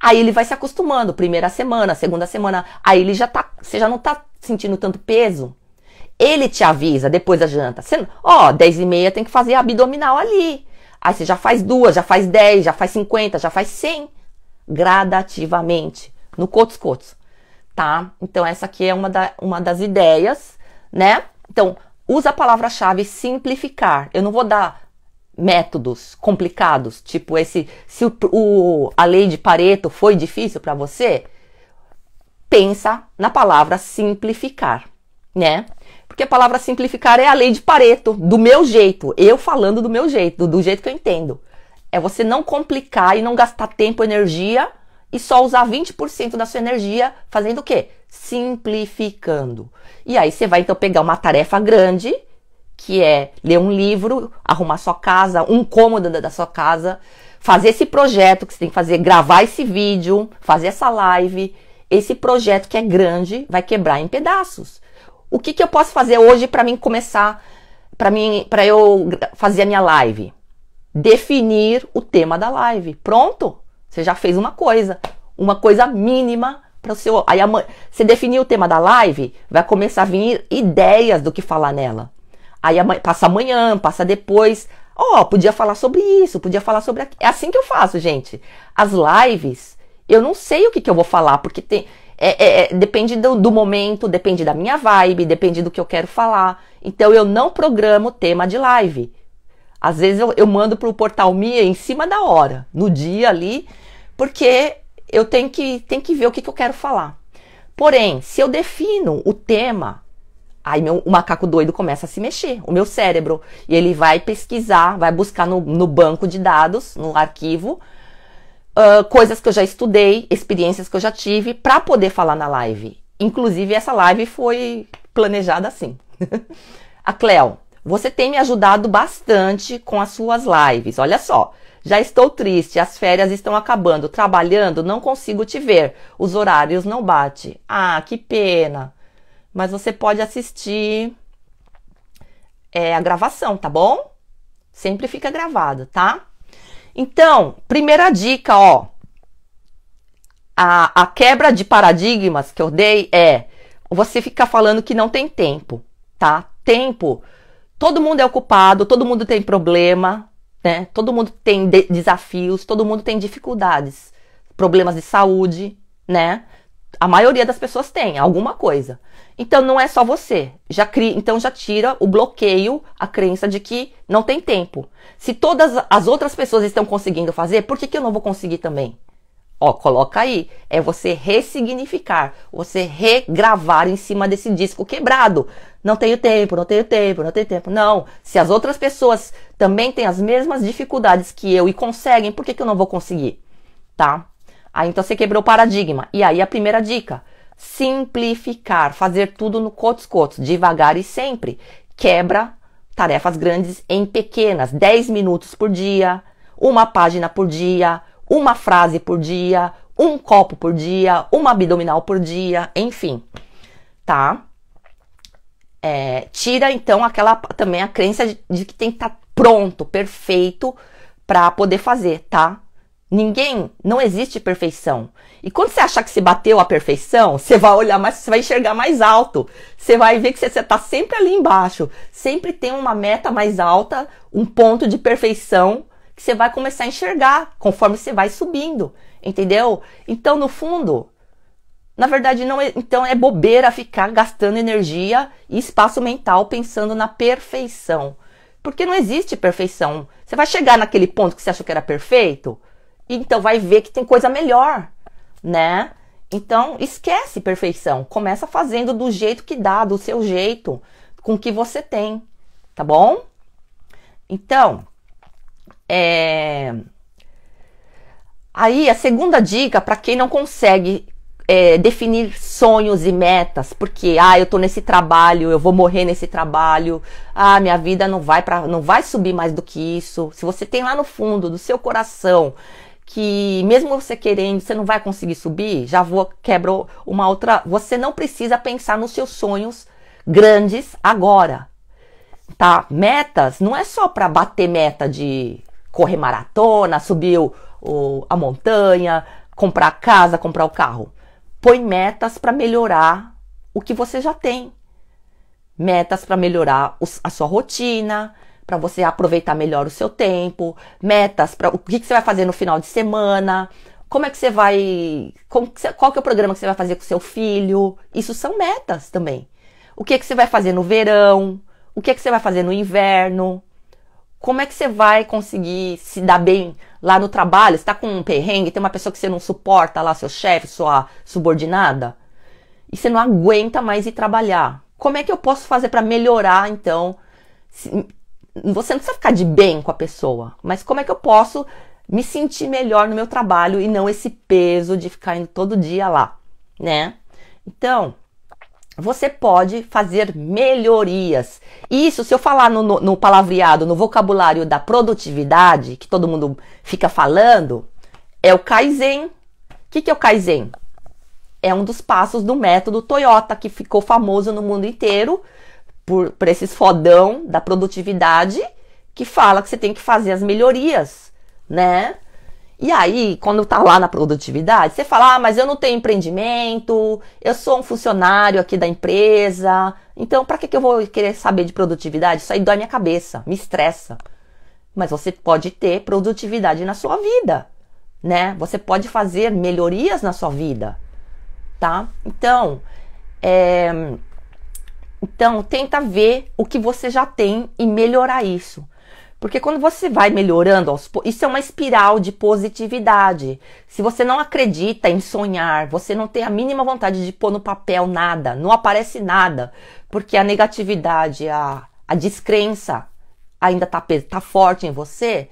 Aí ele vai se acostumando, primeira semana, segunda semana, aí ele já tá, você já não tá sentindo tanto peso. Ele te avisa depois da janta, ó, oh, 10 e meia tem que fazer abdominal ali. Aí você já faz duas, já faz dez, já faz cinquenta, já faz cem, gradativamente, no cotos-cotos, tá? Então, essa aqui é uma, da, uma das ideias, né? Então, usa a palavra-chave simplificar. Eu não vou dar métodos complicados, tipo esse, se o, o a lei de Pareto foi difícil para você, pensa na palavra simplificar né? Porque a palavra simplificar é a lei de Pareto, do meu jeito, eu falando do meu jeito, do, jeito que eu entendo. É você não complicar e não gastar tempo, energia e só usar 20% da sua energia fazendo o quê? Simplificando. E aí você vai então pegar uma tarefa grande, que é ler um livro, arrumar sua casa, um cômodo da, da sua casa, fazer esse projeto que você tem que fazer, gravar esse vídeo, fazer essa live. Esse projeto que é grande vai quebrar em pedaços. O que, que eu posso fazer hoje para mim começar, para mim, para eu fazer a minha live? Definir o tema da live. Pronto? Você já fez uma coisa, uma coisa mínima para o seu. Aí você definir o tema da live, vai começar a vir ideias do que falar nela. Aí passa amanhã, passa depois. Ó, oh, podia falar sobre isso, podia falar sobre aquilo. É assim que eu faço, gente. As lives, eu não sei o que, que eu vou falar, porque tem é, é, é, depende do, do momento, depende da minha vibe, depende do que eu quero falar. Então eu não programo tema de live. Às vezes eu, eu mando para o portal Mia em cima da hora, no dia ali, porque eu tenho que, tenho que ver o que, que eu quero falar. Porém, se eu defino o tema, aí meu, o macaco doido começa a se mexer, o meu cérebro. E ele vai pesquisar, vai buscar no, no banco de dados, no arquivo, uh, coisas que eu já estudei, experiências que eu já tive, para poder falar na live. Inclusive, essa live foi planejada assim. a Cleo, você tem me ajudado bastante com as suas lives. Olha só, já estou triste, as férias estão acabando, trabalhando, não consigo te ver, os horários não batem. Ah, que pena. Mas você pode assistir é, a gravação, tá bom? Sempre fica gravado, tá? Então, primeira dica, ó. A, a quebra de paradigmas que eu dei é você ficar falando que não tem tempo, tá? Tempo. Todo mundo é ocupado, todo mundo tem problema, né? Todo mundo tem de desafios, todo mundo tem dificuldades, problemas de saúde, né? a maioria das pessoas tem alguma coisa. Então não é só você. Já cria, então já tira o bloqueio, a crença de que não tem tempo. Se todas as outras pessoas estão conseguindo fazer, por que, que eu não vou conseguir também? Ó, coloca aí. É você ressignificar, você regravar em cima desse disco quebrado. Não tenho tempo, não tenho tempo, não tenho tempo. Não. Se as outras pessoas também têm as mesmas dificuldades que eu e conseguem, por que, que eu não vou conseguir? Tá? Aí então você quebrou o paradigma. E aí a primeira dica: simplificar, fazer tudo no cotos-cotos, devagar e sempre. Quebra tarefas grandes em pequenas, 10 minutos por dia, uma página por dia, uma frase por dia, um copo por dia, uma abdominal por dia, enfim, tá? É, tira então aquela também a crença de, de que tem que estar tá pronto, perfeito para poder fazer, tá? Ninguém, não existe perfeição. E quando você achar que se bateu a perfeição, você vai olhar mais, você vai enxergar mais alto. Você vai ver que você está sempre ali embaixo. Sempre tem uma meta mais alta, um ponto de perfeição que você vai começar a enxergar conforme você vai subindo. Entendeu? Então, no fundo, na verdade, não é, então é bobeira ficar gastando energia e espaço mental pensando na perfeição. Porque não existe perfeição. Você vai chegar naquele ponto que você achou que era perfeito, então vai ver que tem coisa melhor, né? Então esquece perfeição, começa fazendo do jeito que dá, do seu jeito, com o que você tem, tá bom? Então, é... aí a segunda dica para quem não consegue é, definir sonhos e metas, porque ah, eu tô nesse trabalho, eu vou morrer nesse trabalho, ah, minha vida não vai para, não vai subir mais do que isso. Se você tem lá no fundo do seu coração que mesmo você querendo, você não vai conseguir subir, já vou quebrou uma outra, você não precisa pensar nos seus sonhos grandes agora. Tá? Metas não é só para bater meta de correr maratona, subir o, o, a montanha, comprar casa, comprar o carro. Põe metas para melhorar o que você já tem. Metas para melhorar os, a sua rotina, para você aproveitar melhor o seu tempo, metas para o que, que, você vai fazer no final de semana, como é que você vai, como, qual que é o programa que você vai fazer com seu filho, isso são metas também. O que é que você vai fazer no verão, o que é que você vai fazer no inverno, como é que você vai conseguir se dar bem lá no trabalho? Está com um perrengue, tem uma pessoa que você não suporta lá, seu chefe, sua subordinada, e você não aguenta mais ir trabalhar. Como é que eu posso fazer para melhorar então? Você não precisa ficar de bem com a pessoa, mas como é que eu posso me sentir melhor no meu trabalho e não esse peso de ficar indo todo dia lá, né? Então, você pode fazer melhorias. Isso, se eu falar no, no, no palavreado, no vocabulário da produtividade, que todo mundo fica falando, é o Kaizen. O que, que é o Kaizen? É um dos passos do método Toyota que ficou famoso no mundo inteiro por, por esses fodão da produtividade que fala que você tem que fazer as melhorias, né? E aí, quando tá lá na produtividade, você fala: ah, mas eu não tenho empreendimento, eu sou um funcionário aqui da empresa, então para que, que eu vou querer saber de produtividade? Isso aí dói minha cabeça, me estressa. Mas você pode ter produtividade na sua vida, né? Você pode fazer melhorias na sua vida, tá? Então, é então, tenta ver o que você já tem e melhorar isso. Porque quando você vai melhorando, isso é uma espiral de positividade. Se você não acredita em sonhar, você não tem a mínima vontade de pôr no papel nada, não aparece nada, porque a negatividade, a, a descrença ainda tá, tá forte em você.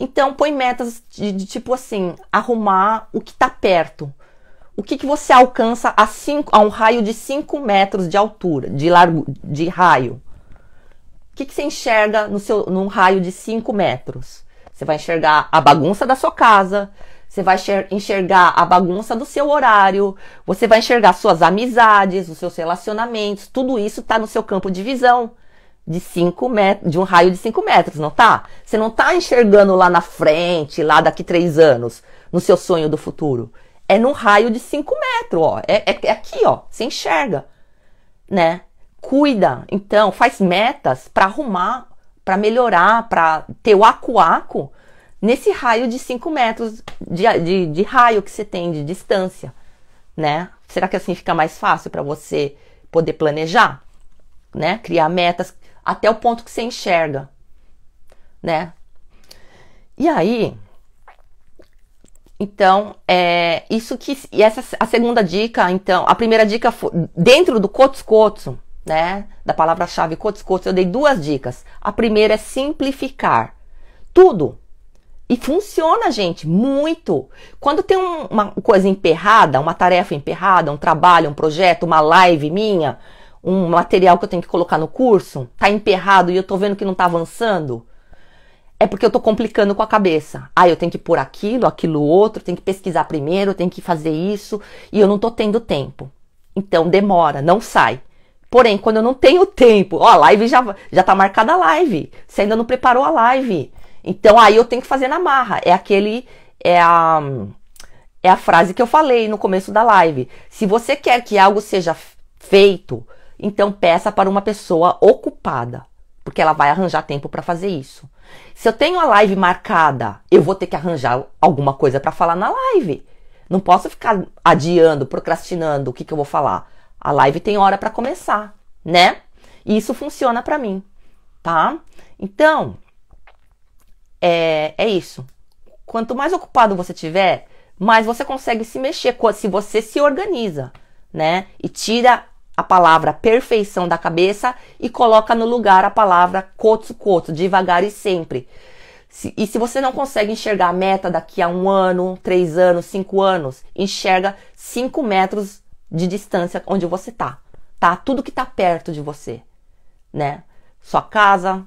Então põe metas de, de tipo assim, arrumar o que tá perto o que, que você alcança a, cinco, a um raio de 5 metros de altura, de largo, de raio? O que, que você enxerga no seu, num raio de 5 metros? Você vai enxergar a bagunça da sua casa, você vai enxergar a bagunça do seu horário, você vai enxergar suas amizades, os seus relacionamentos, tudo isso está no seu campo de visão de cinco metros, de um raio de 5 metros, não tá? Você não tá enxergando lá na frente, lá daqui três anos, no seu sonho do futuro é no raio de 5 metros, ó. É, é, é aqui, ó. Você enxerga, né? Cuida, então, faz metas para arrumar, para melhorar, para ter o acuaco nesse raio de 5 metros de, de, de raio que você tem de distância, né? Será que assim fica mais fácil para você poder planejar, né? Criar metas até o ponto que você enxerga, né? E aí, então, é isso que. E essa a segunda dica, então. A primeira dica foi dentro do cotscotso, né? Da palavra-chave cotscotso, eu dei duas dicas. A primeira é simplificar tudo. E funciona, gente, muito. Quando tem um, uma coisa emperrada, uma tarefa emperrada, um trabalho, um projeto, uma live minha, um material que eu tenho que colocar no curso, tá emperrado e eu tô vendo que não tá avançando, é porque eu tô complicando com a cabeça. Ah, eu tenho que pôr aquilo, aquilo outro, tenho que pesquisar primeiro, tenho que fazer isso, e eu não tô tendo tempo. Então demora, não sai. Porém, quando eu não tenho tempo, ó, a live já, já tá marcada a live. Você ainda não preparou a live. Então aí eu tenho que fazer na marra. É aquele. É a, é a frase que eu falei no começo da live. Se você quer que algo seja feito, então peça para uma pessoa ocupada, porque ela vai arranjar tempo para fazer isso. Se eu tenho a live marcada, eu vou ter que arranjar alguma coisa para falar na live. Não posso ficar adiando, procrastinando o que, que eu vou falar. A live tem hora para começar, né? E isso funciona para mim, tá? Então, é, é isso. Quanto mais ocupado você tiver, mais você consegue se mexer se você se organiza, né? E tira a palavra perfeição da cabeça e coloca no lugar a palavra kotsu-kotsu, devagar e sempre. Se, e se você não consegue enxergar a meta daqui a um ano, três anos, cinco anos, enxerga cinco metros de distância onde você tá, tá? Tudo que tá perto de você, né? Sua casa,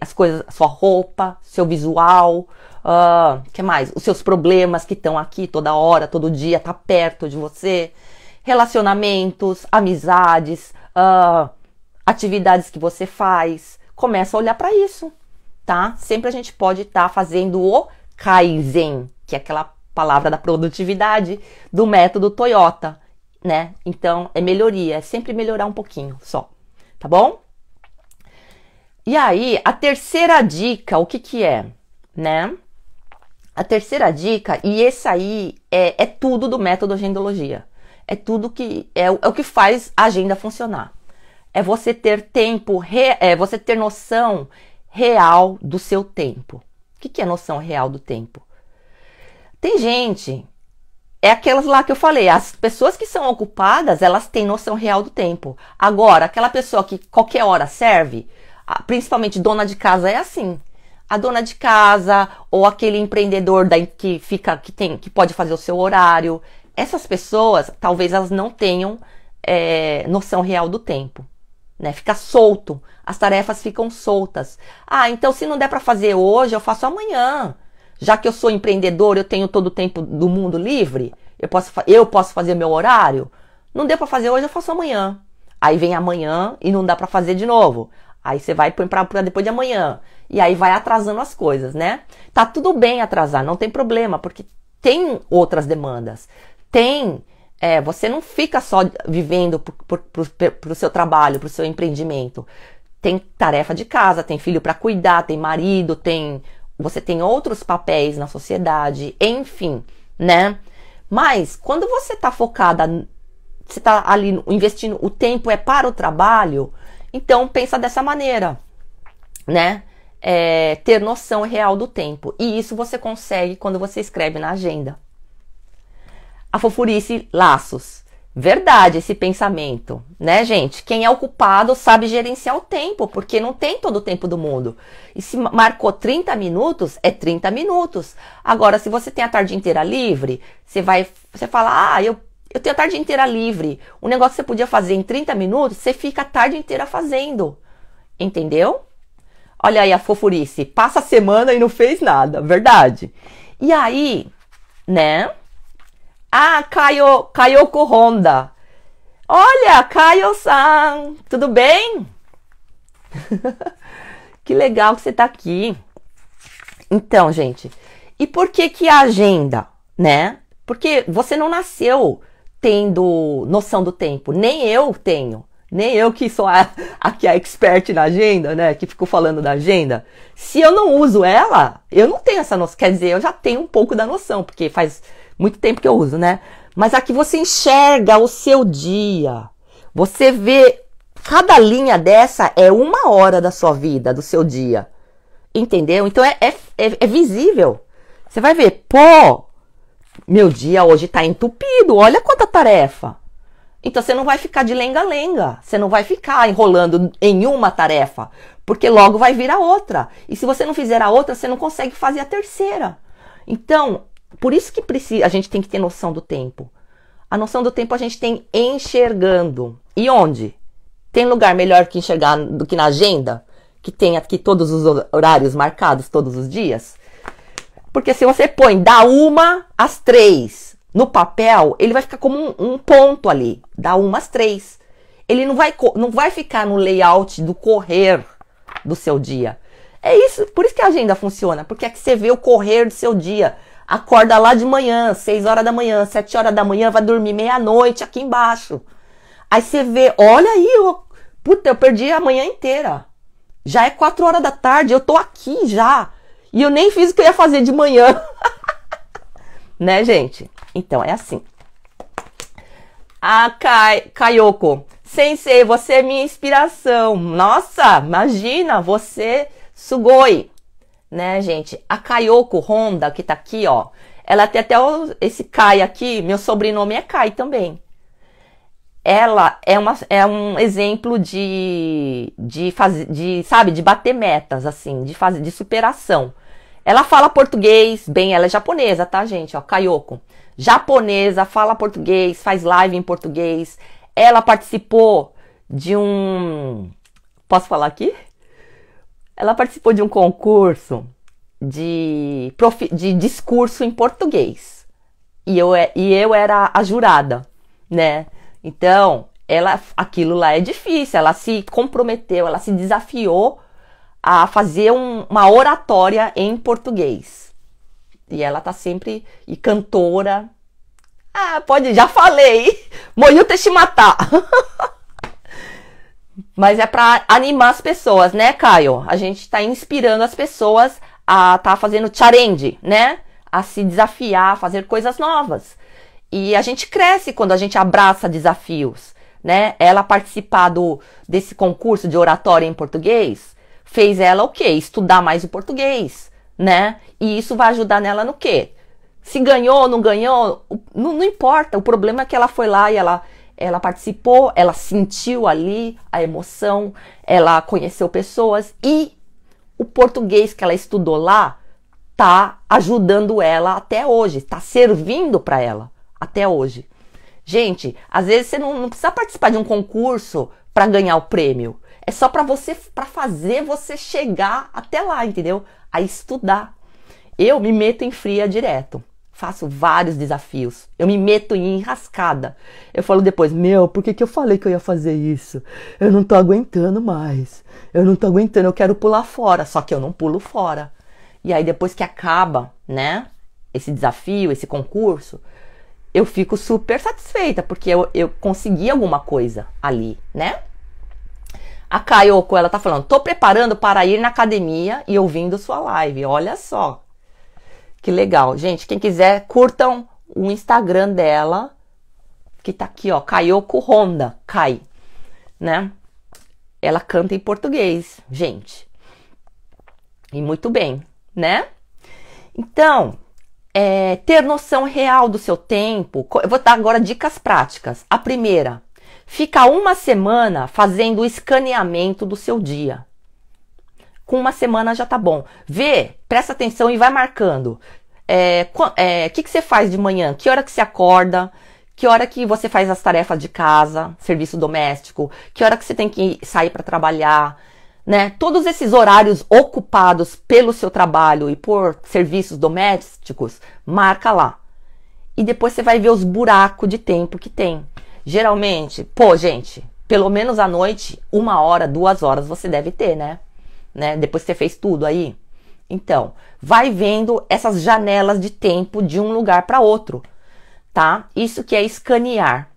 as coisas, sua roupa, seu visual, uh, que mais? Os seus problemas que estão aqui toda hora, todo dia, tá perto de você relacionamentos, amizades, uh, atividades que você faz. Começa a olhar para isso, tá? Sempre a gente pode estar tá fazendo o Kaizen, que é aquela palavra da produtividade do método Toyota, né? Então é melhoria, é sempre melhorar um pouquinho só, tá bom? E aí, a terceira dica, o que que é, né? A terceira dica, e esse aí é, é tudo do método agendologia é tudo que é, é o que faz a agenda funcionar. É você ter tempo, re, é você ter noção real do seu tempo. O que, que é noção real do tempo? Tem gente, é aquelas lá que eu falei, as pessoas que são ocupadas, elas têm noção real do tempo. Agora, aquela pessoa que qualquer hora serve, principalmente dona de casa é assim. A dona de casa ou aquele empreendedor da, que fica que tem que pode fazer o seu horário, essas pessoas, talvez elas não tenham é, noção real do tempo. Né? Fica solto, as tarefas ficam soltas. Ah, então se não der para fazer hoje, eu faço amanhã. Já que eu sou empreendedor, eu tenho todo o tempo do mundo livre, eu posso, eu posso fazer meu horário. Não deu para fazer hoje, eu faço amanhã. Aí vem amanhã e não dá para fazer de novo. Aí você vai para depois de amanhã. E aí vai atrasando as coisas, né? Tá tudo bem atrasar, não tem problema, porque tem outras demandas tem. É, você não fica só vivendo para o seu trabalho, para o seu empreendimento. Tem tarefa de casa, tem filho para cuidar, tem marido, tem. Você tem outros papéis na sociedade, enfim, né? Mas quando você está focada, você está ali investindo, o tempo é para o trabalho, então pensa dessa maneira, né? É, ter noção real do tempo. E isso você consegue quando você escreve na agenda a fofurice laços. Verdade esse pensamento, né, gente? Quem é ocupado sabe gerenciar o tempo, porque não tem todo o tempo do mundo. E se marcou 30 minutos, é 30 minutos. Agora, se você tem a tarde inteira livre, você vai, você fala: "Ah, eu eu tenho a tarde inteira livre. O negócio que você podia fazer em 30 minutos, você fica a tarde inteira fazendo." Entendeu? Olha aí a fofurice, passa a semana e não fez nada, verdade? E aí, né? Ah, Caio, Kayoko Honda. Olha, Caio san tudo bem? que legal que você está aqui. Então, gente, e por que que a agenda, né? Porque você não nasceu tendo noção do tempo, nem eu tenho. Nem eu que sou a, aqui é a expert na agenda, né? Que ficou falando da agenda. Se eu não uso ela, eu não tenho essa noção. Quer dizer, eu já tenho um pouco da noção, porque faz muito tempo que eu uso, né? Mas aqui você enxerga o seu dia. Você vê cada linha dessa é uma hora da sua vida, do seu dia. Entendeu? Então é, é, é, é visível. Você vai ver, pô, meu dia hoje tá entupido, olha quanta tarefa. Então você não vai ficar de lenga-lenga, você não vai ficar enrolando em uma tarefa, porque logo vai vir a outra. E se você não fizer a outra, você não consegue fazer a terceira. Então, por isso que precisa, a gente tem que ter noção do tempo. A noção do tempo a gente tem enxergando. E onde? Tem lugar melhor que enxergar do que na agenda? Que tem aqui todos os horários marcados todos os dias? Porque se você põe da uma às três no papel, ele vai ficar como um, um ponto ali, da uma às três. Ele não vai, não vai ficar no layout do correr do seu dia. É isso, por isso que a agenda funciona, porque é que você vê o correr do seu dia. Acorda lá de manhã, 6 horas da manhã, 7 horas da manhã, vai dormir meia-noite aqui embaixo. Aí você vê, olha aí, eu, puta, eu perdi a manhã inteira. Já é 4 horas da tarde, eu tô aqui já. E eu nem fiz o que eu ia fazer de manhã. né, gente? Então, é assim. A Kai, Kayoko. Sensei, você é minha inspiração. Nossa, imagina, você sugoi né, gente? A Kayoko Honda, que tá aqui, ó, ela tem até esse Kai aqui, meu sobrenome é Kai também. Ela é, uma, é um exemplo de, de, fazer de, sabe, de bater metas, assim, de, faz, de superação. Ela fala português, bem, ela é japonesa, tá, gente? Ó, Kayoko. Japonesa, fala português, faz live em português. Ela participou de um. Posso falar aqui? Ela participou de um concurso de, de discurso em português. E eu, é, e eu era a jurada, né? Então, ela, aquilo lá é difícil. Ela se comprometeu, ela se desafiou a fazer um, uma oratória em português. E ela tá sempre e cantora. Ah, pode, já falei. Moyu Teshimata. Mas é para animar as pessoas, né, Caio? A gente está inspirando as pessoas a estar tá fazendo challenge, né? A se desafiar, a fazer coisas novas. E a gente cresce quando a gente abraça desafios, né? Ela participar do, desse concurso de oratória em português fez ela o quê? Estudar mais o português, né? E isso vai ajudar nela no quê? Se ganhou, ou não ganhou, não, não importa. O problema é que ela foi lá e ela ela participou, ela sentiu ali a emoção, ela conheceu pessoas e o português que ela estudou lá tá ajudando ela até hoje, tá servindo para ela até hoje. Gente, às vezes você não, não precisa participar de um concurso para ganhar o prêmio. É só para você, para fazer você chegar até lá, entendeu? A estudar. Eu me meto em fria direto faço vários desafios. Eu me meto em enrascada. Eu falo depois, meu, por que, que eu falei que eu ia fazer isso? Eu não tô aguentando mais. Eu não tô aguentando, eu quero pular fora. Só que eu não pulo fora. E aí depois que acaba, né? Esse desafio, esse concurso, eu fico super satisfeita, porque eu, eu consegui alguma coisa ali, né? A Kayoko, ela tá falando, tô preparando para ir na academia e ouvindo sua live. Olha só, que legal. Gente, quem quiser, curtam o Instagram dela, que tá aqui, ó, Kayoko Honda, Kai, né? Ela canta em português, gente. E muito bem, né? Então, é, ter noção real do seu tempo. Eu vou dar agora dicas práticas. A primeira, fica uma semana fazendo o escaneamento do seu dia com uma semana já tá bom. Vê, presta atenção e vai marcando. É, é, que, que você faz de manhã? Que hora que você acorda? Que hora que você faz as tarefas de casa, serviço doméstico? Que hora que você tem que sair para trabalhar? Né? Todos esses horários ocupados pelo seu trabalho e por serviços domésticos, marca lá. E depois você vai ver os buracos de tempo que tem. Geralmente, pô, gente, pelo menos à noite, uma hora, duas horas você deve ter, né? né? Depois que você fez tudo aí. Então, vai vendo essas janelas de tempo de um lugar para outro, tá? Isso que é escanear,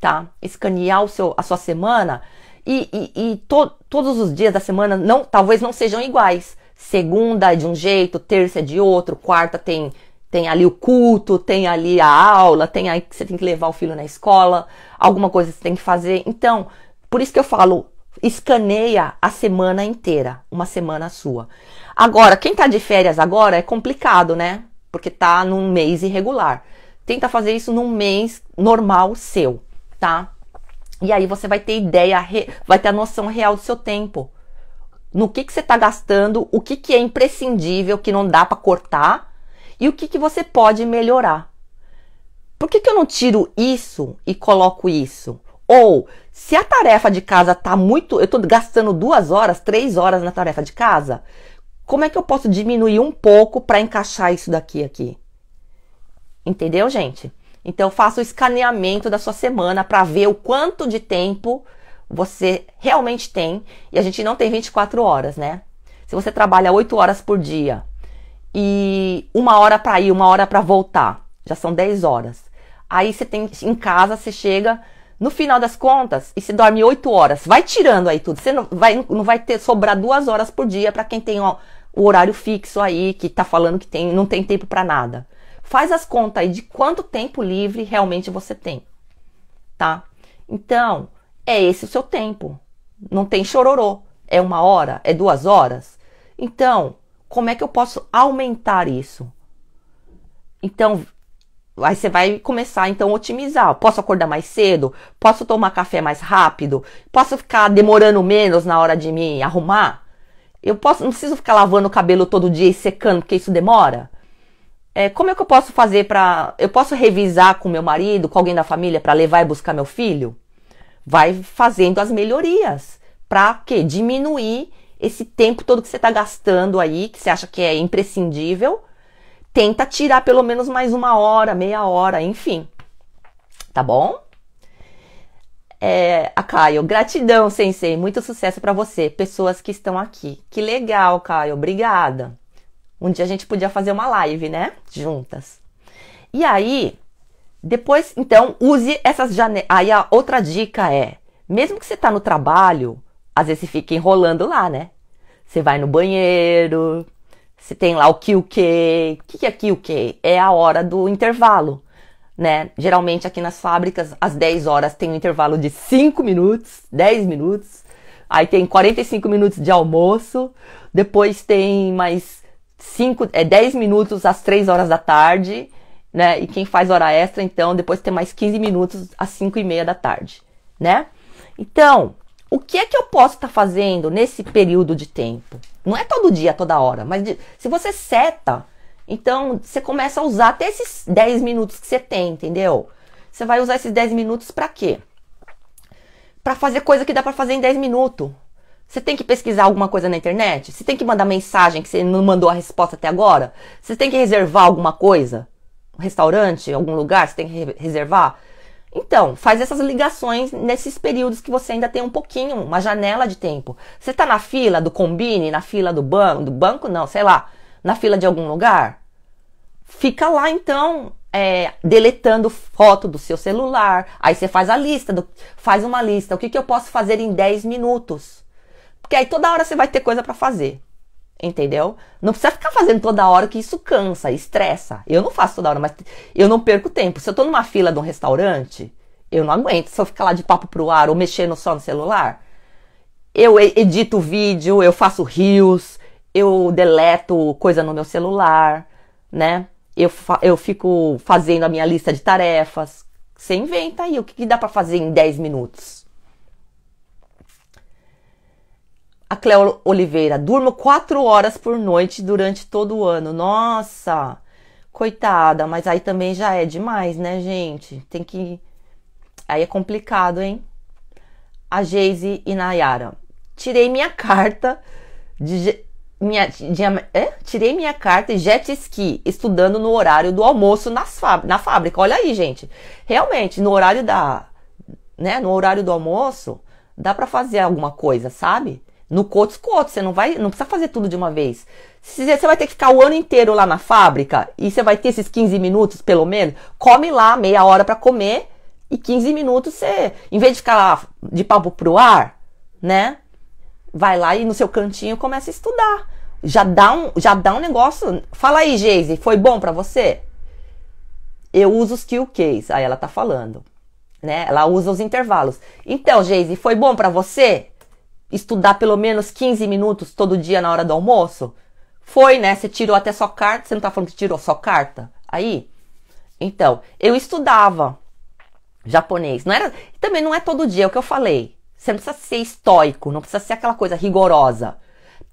tá? Escanear o seu, a sua semana e, e, e to, todos os dias da semana não, talvez não sejam iguais. Segunda é de um jeito, terça é de outro, quarta tem tem ali o culto, tem ali a aula, tem aí que você tem que levar o filho na escola, alguma coisa você tem que fazer. Então, por isso que eu falo, escaneia a semana inteira, uma semana sua. Agora, quem tá de férias agora é complicado, né? Porque tá num mês irregular. Tenta fazer isso num mês normal seu, tá? E aí você vai ter ideia, vai ter a noção real do seu tempo. No que, que você tá gastando, o que, que é imprescindível, que não dá para cortar e o que, que você pode melhorar. Por que, que eu não tiro isso e coloco isso? Ou, se a tarefa de casa tá muito. Eu tô gastando duas horas, três horas na tarefa de casa, como é que eu posso diminuir um pouco para encaixar isso daqui aqui? Entendeu, gente? Então, faça o escaneamento da sua semana para ver o quanto de tempo você realmente tem. E a gente não tem 24 horas, né? Se você trabalha 8 horas por dia e uma hora para ir, uma hora para voltar, já são 10 horas. Aí você tem em casa, você chega, no final das contas, e se dorme oito horas, vai tirando aí tudo. Você não vai, não vai ter sobrar duas horas por dia para quem tem ó, o horário fixo aí, que tá falando que tem, não tem tempo para nada. Faz as contas aí de quanto tempo livre realmente você tem, tá? Então, é esse o seu tempo. Não tem chororô. É uma hora? É duas horas? Então, como é que eu posso aumentar isso? Então, Aí você vai começar então a otimizar. Posso acordar mais cedo? Posso tomar café mais rápido? Posso ficar demorando menos na hora de me arrumar? Eu posso, não preciso ficar lavando o cabelo todo dia e secando, porque isso demora. É, como é que eu posso fazer para? Eu posso revisar com meu marido, com alguém da família para levar e buscar meu filho? Vai fazendo as melhorias para quê diminuir esse tempo todo que você está gastando aí, que você acha que é imprescindível tenta tirar pelo menos mais uma hora, meia hora, enfim. Tá bom? É, a Caio, gratidão, sensei. Muito sucesso para você, pessoas que estão aqui. Que legal, Caio. Obrigada. Um dia a gente podia fazer uma live, né? Juntas. E aí, depois, então, use essas janelas. Aí a outra dica é: mesmo que você tá no trabalho, às vezes você fica enrolando lá, né? Você vai no banheiro, se tem lá o que, o que, o que é que, o que? É a hora do intervalo, né? Geralmente aqui nas fábricas, às 10 horas tem um intervalo de 5 minutos, 10 minutos, aí tem 45 minutos de almoço, depois tem mais 5, é 10 minutos às 3 horas da tarde, né? E quem faz hora extra, então, depois tem mais 15 minutos às 5 e meia da tarde, né? Então, o que é que eu posso estar tá fazendo nesse período de tempo? Não é todo dia, toda hora, mas de, se você seta, então você começa a usar até esses 10 minutos que você tem, entendeu? Você vai usar esses 10 minutos para quê? Para fazer coisa que dá para fazer em 10 minutos. Você tem que pesquisar alguma coisa na internet? Você tem que mandar mensagem que você não mandou a resposta até agora? Você tem que reservar alguma coisa? Um restaurante, algum lugar, você tem que reservar? Então, faz essas ligações nesses períodos que você ainda tem um pouquinho, uma janela de tempo. Você está na fila do combine, na fila do banco, do banco não, sei lá, na fila de algum lugar? Fica lá então, é, deletando foto do seu celular. Aí você faz a lista, do, faz uma lista. O que, que eu posso fazer em 10 minutos? Porque aí toda hora você vai ter coisa para fazer. Entendeu? Não precisa ficar fazendo toda hora que isso cansa, estressa. Eu não faço toda hora, mas eu não perco tempo. Se eu tô numa fila de um restaurante, eu não aguento. Se eu ficar lá de papo pro ar ou mexendo só no celular, eu edito vídeo, eu faço rios, eu deleto coisa no meu celular, né? Eu, eu fico fazendo a minha lista de tarefas. Você inventa aí o que, que dá para fazer em 10 minutos. a Cleo Oliveira, durmo quatro horas por noite durante todo o ano. Nossa, coitada, mas aí também já é demais, né, gente? Tem que. Aí é complicado, hein? A Geise e Nayara. Tirei minha carta de. Minha, de, é? Tirei minha carta e jet ski, estudando no horário do almoço nas na fábrica. Olha aí, gente. Realmente, no horário da. Né, no horário do almoço, dá para fazer alguma coisa, sabe? No coto cotos você não vai, não precisa fazer tudo de uma vez. Você vai ter que ficar o ano inteiro lá na fábrica e você vai ter esses 15 minutos, pelo menos. Come lá meia hora para comer e 15 minutos você, em vez de ficar lá de papo pro ar, né? Vai lá e no seu cantinho começa a estudar. Já dá um, já dá um negócio. Fala aí, Geise, foi bom para você? Eu uso os kill case, aí ela tá falando, né? Ela usa os intervalos. Então, Geise, foi bom para você? estudar pelo menos 15 minutos todo dia na hora do almoço? Foi, né? Você tirou até só carta. Você não tá falando que tirou só carta? Aí. Então, eu estudava japonês. Não era, também não é todo dia, é o que eu falei. Você não precisa ser estoico, não precisa ser aquela coisa rigorosa.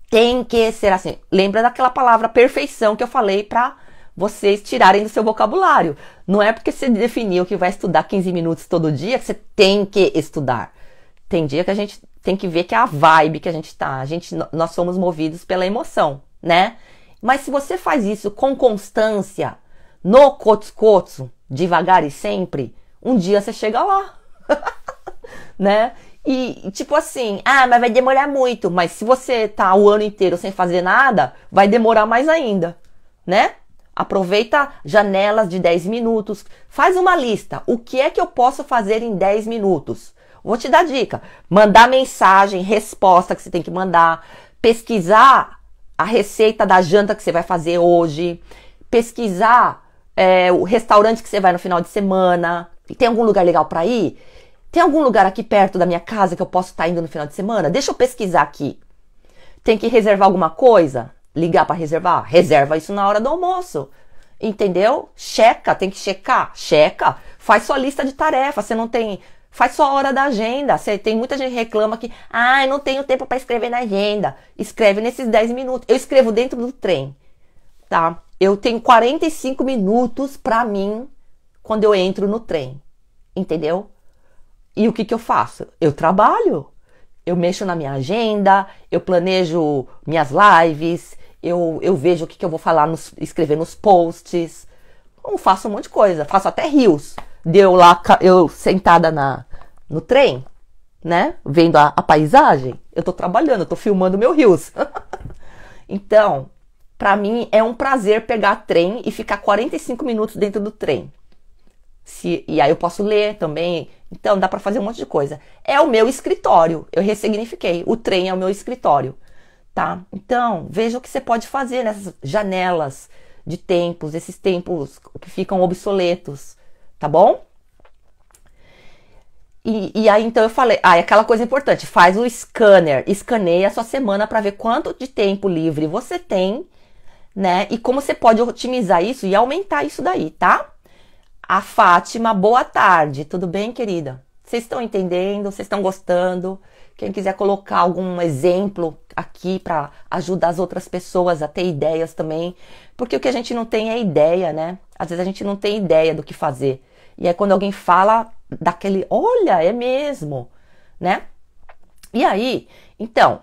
Tem que ser assim. Lembra daquela palavra perfeição que eu falei pra vocês tirarem do seu vocabulário. Não é porque você definiu que vai estudar 15 minutos todo dia que você tem que estudar. Tem dia que a gente tem que ver que é a vibe que a gente tá. A gente, nós somos movidos pela emoção, né? Mas se você faz isso com constância, no cotscotso, devagar e sempre, um dia você chega lá, né? E tipo assim, ah, mas vai demorar muito. Mas se você tá o ano inteiro sem fazer nada, vai demorar mais ainda, né? Aproveita janelas de 10 minutos, faz uma lista. O que é que eu posso fazer em 10 minutos? Vou te dar dica. Mandar mensagem, resposta que você tem que mandar, pesquisar a receita da janta que você vai fazer hoje, pesquisar é, o restaurante que você vai no final de semana. Tem algum lugar legal para ir? Tem algum lugar aqui perto da minha casa que eu posso estar tá indo no final de semana? Deixa eu pesquisar aqui. Tem que reservar alguma coisa? Ligar para reservar? Reserva isso na hora do almoço. Entendeu? Checa, tem que checar. Checa. Faz sua lista de tarefas. Você não tem Faz sua hora da agenda. Você tem muita gente que reclama que, ah, eu não tenho tempo para escrever na agenda. Escreve nesses 10 minutos. Eu escrevo dentro do trem, tá? Eu tenho 45 minutos para mim quando eu entro no trem, entendeu? E o que, que eu faço? Eu trabalho. Eu mexo na minha agenda, eu planejo minhas lives, eu, eu vejo o que, que eu vou falar, nos, escrever nos posts. Eu então, faço um monte de coisa, faço até rios deu lá, eu sentada na, no trem, né? Vendo a, a paisagem, eu tô trabalhando, eu tô filmando meu rios. então, para mim é um prazer pegar trem e ficar 45 minutos dentro do trem. Se, e aí eu posso ler também. Então dá para fazer um monte de coisa. É o meu escritório. Eu ressignifiquei. O trem é o meu escritório, tá? Então veja o que você pode fazer nessas janelas de tempos, esses tempos que ficam obsoletos tá bom? E, e, aí então eu falei, ah, é aquela coisa importante, faz o scanner, escaneia a sua semana para ver quanto de tempo livre você tem, né? E como você pode otimizar isso e aumentar isso daí, tá? A Fátima, boa tarde, tudo bem, querida? Vocês estão entendendo? Vocês estão gostando? Quem quiser colocar algum exemplo aqui para ajudar as outras pessoas a ter ideias também, porque o que a gente não tem é ideia, né? Às vezes a gente não tem ideia do que fazer. E aí quando alguém fala daquele, olha, é mesmo, né? E aí, então,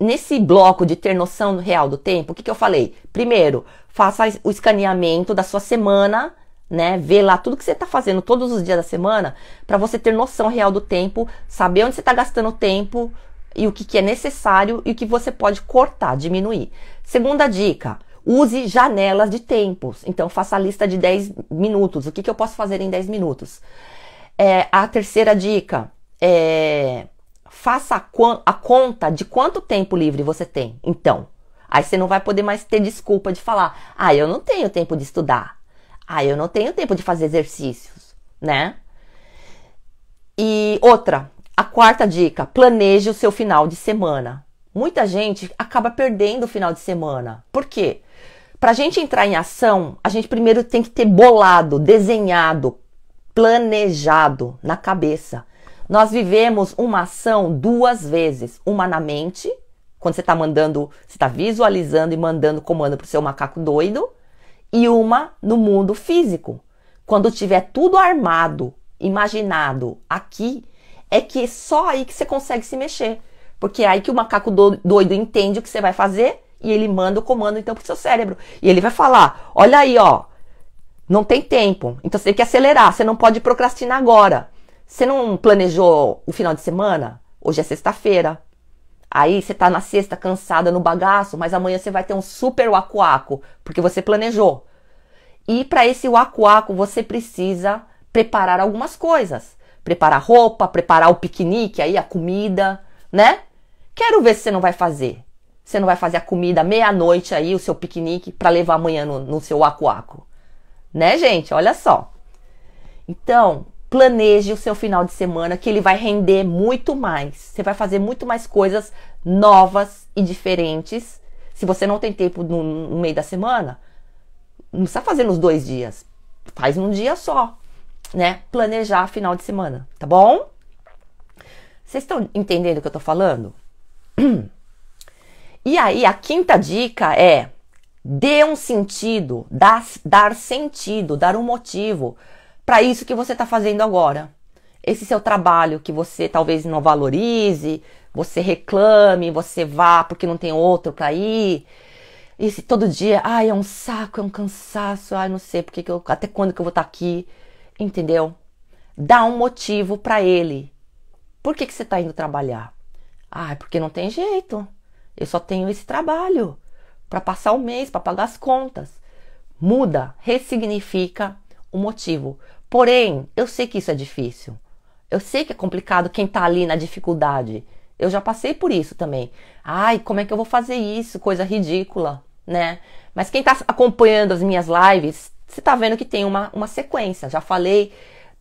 nesse bloco de ter noção real do tempo, o que, que eu falei? Primeiro, faça o escaneamento da sua semana né? Ver lá tudo que você está fazendo todos os dias da semana para você ter noção real do tempo, saber onde você está gastando tempo e o que, que é necessário e o que você pode cortar, diminuir. Segunda dica. Use janelas de tempos. Então, faça a lista de 10 minutos. O que, que eu posso fazer em 10 minutos? É, a terceira dica é faça a, a, conta de quanto tempo livre você tem. Então, aí você não vai poder mais ter desculpa de falar: ah, eu não tenho tempo de estudar. Ah, eu não tenho tempo de fazer exercícios, né? E outra, a quarta dica: planeje o seu final de semana. Muita gente acaba perdendo o final de semana. Por quê? Para a gente entrar em ação, a gente primeiro tem que ter bolado, desenhado, planejado na cabeça. Nós vivemos uma ação duas vezes: uma na mente, quando você está mandando, você está visualizando e mandando comando para o seu macaco doido, e uma no mundo físico. Quando tiver tudo armado, imaginado aqui, é que é só aí que você consegue se mexer. Porque é aí que o macaco doido entende o que você vai fazer e ele manda o comando então pro seu cérebro. E ele vai falar: "Olha aí, ó, não tem tempo. Então você tem que acelerar, você não pode procrastinar agora. Você não planejou o final de semana? Hoje é sexta-feira. Aí você tá na sexta cansada no bagaço, mas amanhã você vai ter um super wakuaco, porque você planejou. E para esse wakuaco você precisa preparar algumas coisas. Preparar roupa, preparar o piquenique, aí a comida, né? Quero ver se você não vai fazer. Você não vai fazer a comida meia-noite aí, o seu piquenique, para levar amanhã no, no seu wakuaco. Né, gente? Olha só. Então, planeje o seu final de semana, que ele vai render muito mais. Você vai fazer muito mais coisas novas e diferentes. Se você não tem tempo no, no meio da semana, não precisa fazer nos dois dias. Faz num dia só, né? Planejar final de semana, tá bom? Vocês estão entendendo o que eu tô falando? E aí, a quinta dica é: dê um sentido, dar sentido, dar um motivo para isso que você está fazendo agora. Esse seu trabalho que você talvez não valorize, você reclame, você vá porque não tem outro para ir. esse todo dia, ai, é um saco, é um cansaço, ai, não sei porque que eu, até quando que eu vou estar tá aqui, entendeu? Dá um motivo para ele. Por que, que você está indo trabalhar? Ah, porque não tem jeito. Eu só tenho esse trabalho para passar o mês, para pagar as contas. Muda, ressignifica o motivo. Porém, eu sei que isso é difícil. Eu sei que é complicado quem tá ali na dificuldade. Eu já passei por isso também. Ai, como é que eu vou fazer isso? Coisa ridícula, né? Mas quem tá acompanhando as minhas lives, você tá vendo que tem uma, uma sequência. Já falei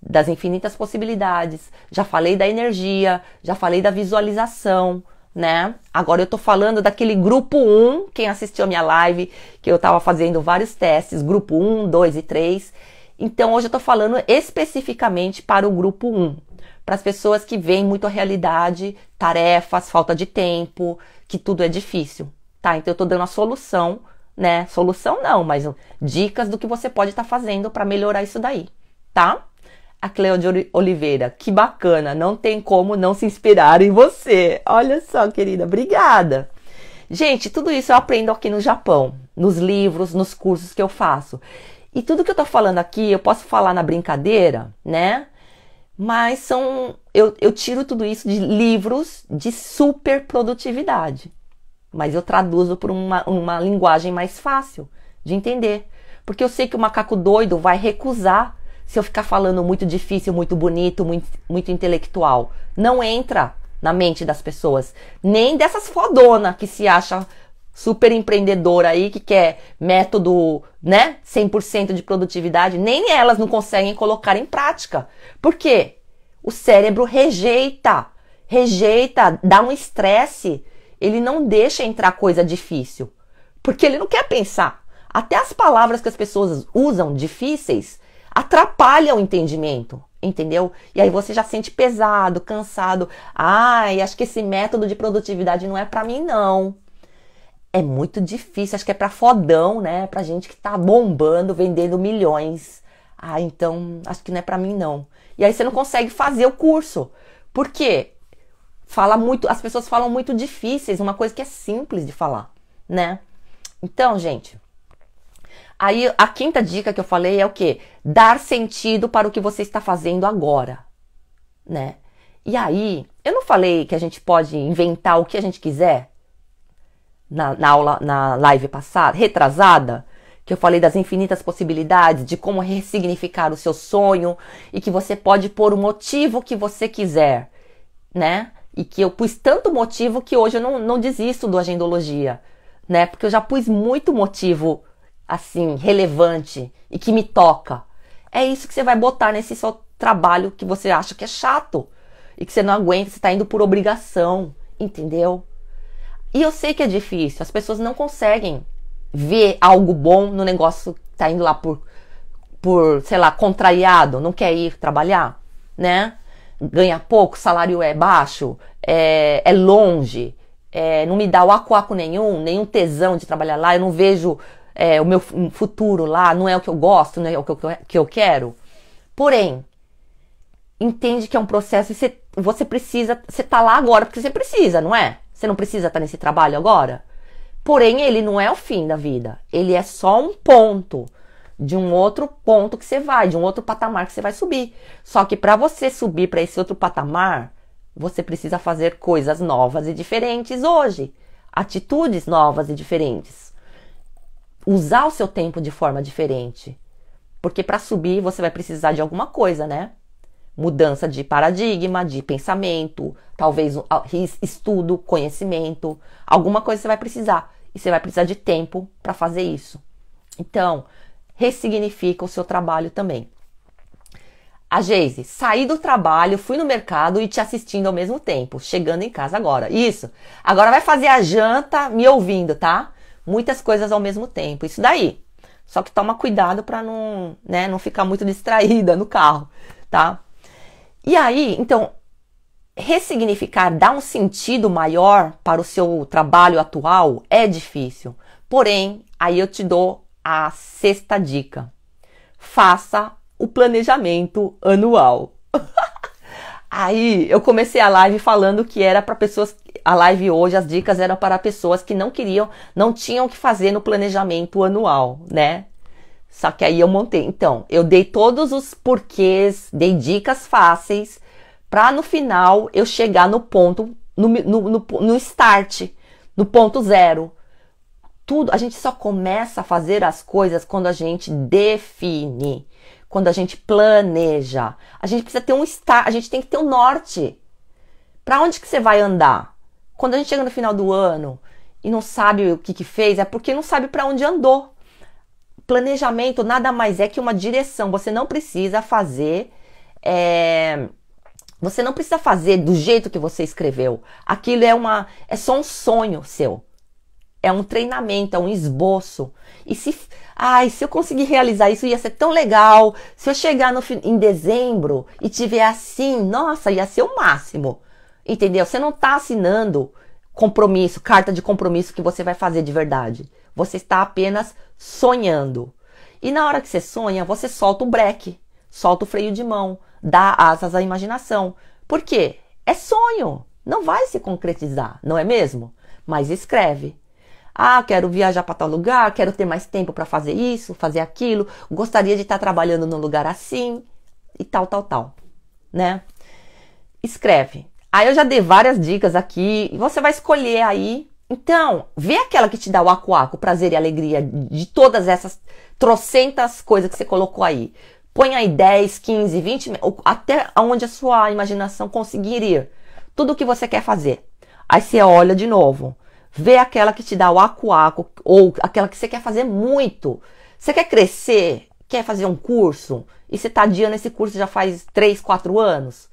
das infinitas possibilidades, já falei da energia, já falei da visualização, né? Agora eu tô falando daquele grupo 1, quem assistiu a minha live, que eu tava fazendo vários testes, grupo 1, 2 e 3 então hoje eu estou falando especificamente para o grupo 1, para as pessoas que veem muito a realidade, tarefas, falta de tempo, que tudo é difícil, tá? Então eu estou dando a solução, né? Solução não, mas dicas do que você pode estar tá fazendo para melhorar isso daí, tá? A Cleo de Oliveira, que bacana, não tem como não se inspirar em você. Olha só, querida, obrigada. Gente, tudo isso eu aprendo aqui no Japão, nos livros, nos cursos que eu faço. E tudo que eu tô falando aqui, eu posso falar na brincadeira, né? Mas são. Eu, eu tiro tudo isso de livros de super produtividade. Mas eu traduzo por uma, uma linguagem mais fácil de entender. Porque eu sei que o macaco doido vai recusar se eu ficar falando muito difícil, muito bonito, muito, muito intelectual. Não entra na mente das pessoas. Nem dessas fodona que se acha super empreendedora aí que quer método, né, 100% de produtividade, nem elas não conseguem colocar em prática. Por quê? O cérebro rejeita, rejeita, dá um estresse, ele não deixa entrar coisa difícil, porque ele não quer pensar. Até as palavras que as pessoas usam difíceis atrapalham o entendimento entendeu? E aí você já sente pesado, cansado. Ai, acho que esse método de produtividade não é para mim não é muito difícil, acho que é para fodão, né? Pra gente que tá bombando, vendendo milhões. Ah, então acho que não é para mim não. E aí você não consegue fazer o curso. Por quê? Fala muito, as pessoas falam muito difíceis, uma coisa que é simples de falar, né? Então, gente, aí a quinta dica que eu falei é o quê? Dar sentido para o que você está fazendo agora, né? E aí, eu não falei que a gente pode inventar o que a gente quiser? na, na aula, na live passada, retrasada, que eu falei das infinitas possibilidades, de como ressignificar o seu sonho e que você pode pôr o motivo que você quiser, né? E que eu pus tanto motivo que hoje eu não, não desisto do agendologia, né? Porque eu já pus muito motivo assim, relevante e que me toca. É isso que você vai botar nesse seu trabalho que você acha que é chato e que você não aguenta, você está indo por obrigação, entendeu? E eu sei que é difícil, as pessoas não conseguem ver algo bom no negócio que tá indo lá por, por sei lá, contrariado, não quer ir trabalhar, né? Ganha pouco, salário é baixo, é, é longe, é, não me dá o acuaco nenhum, nenhum tesão de trabalhar lá, eu não vejo é, o meu futuro lá, não é o que eu gosto, não é o que eu, que eu quero. Porém, entende que é um processo e você, você precisa, você tá lá agora porque você precisa, não é? Você não precisa estar tá nesse trabalho agora? Porém, ele não é o fim da vida. Ele é só um ponto de um outro ponto que você vai, de um outro patamar que você vai subir. Só que para você subir para esse outro patamar, você precisa fazer coisas novas e diferentes hoje, atitudes novas e diferentes. Usar o seu tempo de forma diferente. Porque para subir você vai precisar de alguma coisa, né? mudança de paradigma, de pensamento, talvez estudo, conhecimento, alguma coisa você vai precisar e você vai precisar de tempo para fazer isso. Então, ressignifica o seu trabalho também. A Geise, saí do trabalho, fui no mercado e te assistindo ao mesmo tempo, chegando em casa agora. Isso. Agora vai fazer a janta me ouvindo, tá? Muitas coisas ao mesmo tempo. Isso daí. Só que toma cuidado para não, né, não ficar muito distraída no carro, tá? E aí, então, ressignificar, dar um sentido maior para o seu trabalho atual é difícil. Porém, aí eu te dou a sexta dica: faça o planejamento anual. aí eu comecei a live falando que era para pessoas. A live hoje, as dicas eram para pessoas que não queriam, não tinham o que fazer no planejamento anual, né? Só que aí eu montei. Então, eu dei todos os porquês, dei dicas fáceis, para no final eu chegar no ponto, no, no, no, no start, no ponto zero. Tudo, a gente só começa a fazer as coisas quando a gente define, quando a gente planeja. A gente precisa ter um start, a gente tem que ter um norte. Para onde que você vai andar? Quando a gente chega no final do ano e não sabe o que, que fez, é porque não sabe para onde andou. Planejamento nada mais é que uma direção. Você não precisa fazer. É... Você não precisa fazer do jeito que você escreveu. Aquilo é uma, é só um sonho seu. É um treinamento, é um esboço. E se, ai, se eu conseguir realizar isso, ia ser tão legal. Se eu chegar no, em dezembro e tiver assim, nossa, ia ser o máximo. Entendeu? Você não está assinando compromisso, carta de compromisso que você vai fazer de verdade. Você está apenas sonhando. E na hora que você sonha, você solta o breque, solta o freio de mão, dá asas à imaginação. Por quê? É sonho, não vai se concretizar, não é mesmo? Mas escreve. Ah, quero viajar para tal lugar, quero ter mais tempo para fazer isso, fazer aquilo, gostaria de estar trabalhando num lugar assim e tal, tal, tal, né? Escreve. Aí eu já dei várias dicas aqui, você vai escolher aí então, vê aquela que te dá o acuaco, o prazer e alegria de todas essas trocentas coisas que você colocou aí. Põe aí 10, 15, 20, até onde a sua imaginação conseguiria. Tudo o que você quer fazer. Aí você olha de novo. Vê aquela que te dá o acuaco, ou aquela que você quer fazer muito. Você quer crescer? Quer fazer um curso? E você está adiando esse curso já faz 3, 4 anos?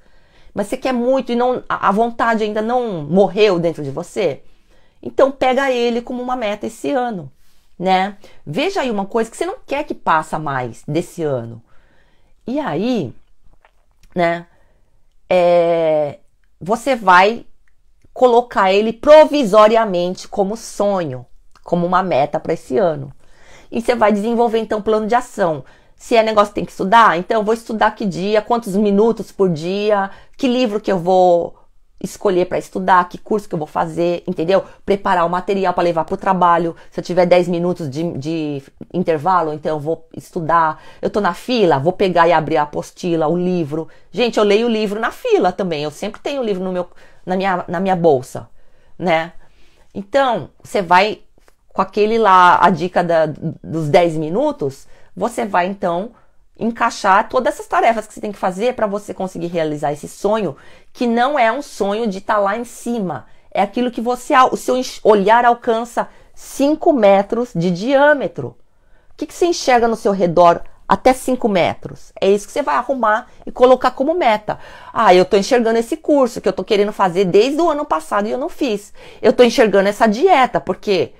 Mas você quer muito e não a vontade ainda não morreu dentro de você? Então pega ele como uma meta esse ano, né? Veja aí uma coisa que você não quer que passa mais desse ano. E aí, né? É, você vai colocar ele provisoriamente como sonho, como uma meta para esse ano. E você vai desenvolver então um plano de ação. Se é negócio que tem que estudar, então eu vou estudar que dia, quantos minutos por dia, que livro que eu vou escolher para estudar, que curso que eu vou fazer, entendeu? Preparar o material para levar para o trabalho. Se eu tiver 10 minutos de, de, intervalo, então eu vou estudar. Eu estou na fila, vou pegar e abrir a apostila, o livro. Gente, eu leio o livro na fila também. Eu sempre tenho o livro no meu, na, minha, na minha bolsa, né? Então, você vai com aquele lá, a dica da, dos 10 minutos, você vai então encaixar todas essas tarefas que você tem que fazer para você conseguir realizar esse sonho, que não é um sonho de estar tá lá em cima. É aquilo que você, o seu olhar alcança 5 metros de diâmetro. O que, que você enxerga no seu redor até 5 metros. É isso que você vai arrumar e colocar como meta. Ah, eu estou enxergando esse curso que eu estou querendo fazer desde o ano passado e eu não fiz. Eu estou enxergando essa dieta, porque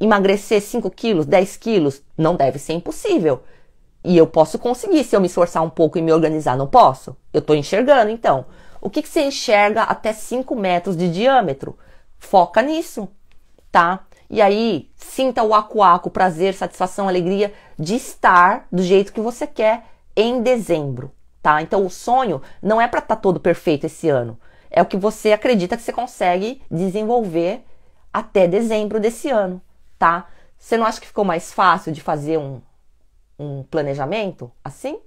emagrecer 5 quilos, 10 quilos, não deve ser impossível. E eu posso conseguir se eu me esforçar um pouco e me organizar, não posso? Eu estou enxergando, então. O que, que você enxerga até 5 metros de diâmetro? Foca nisso, tá? E aí, sinta o acuaco, prazer, satisfação, alegria de estar do jeito que você quer em dezembro, tá? Então, o sonho não é para estar tá todo perfeito esse ano. É o que você acredita que você consegue desenvolver até dezembro desse ano, tá? Você não acha que ficou mais fácil de fazer um, um planejamento assim?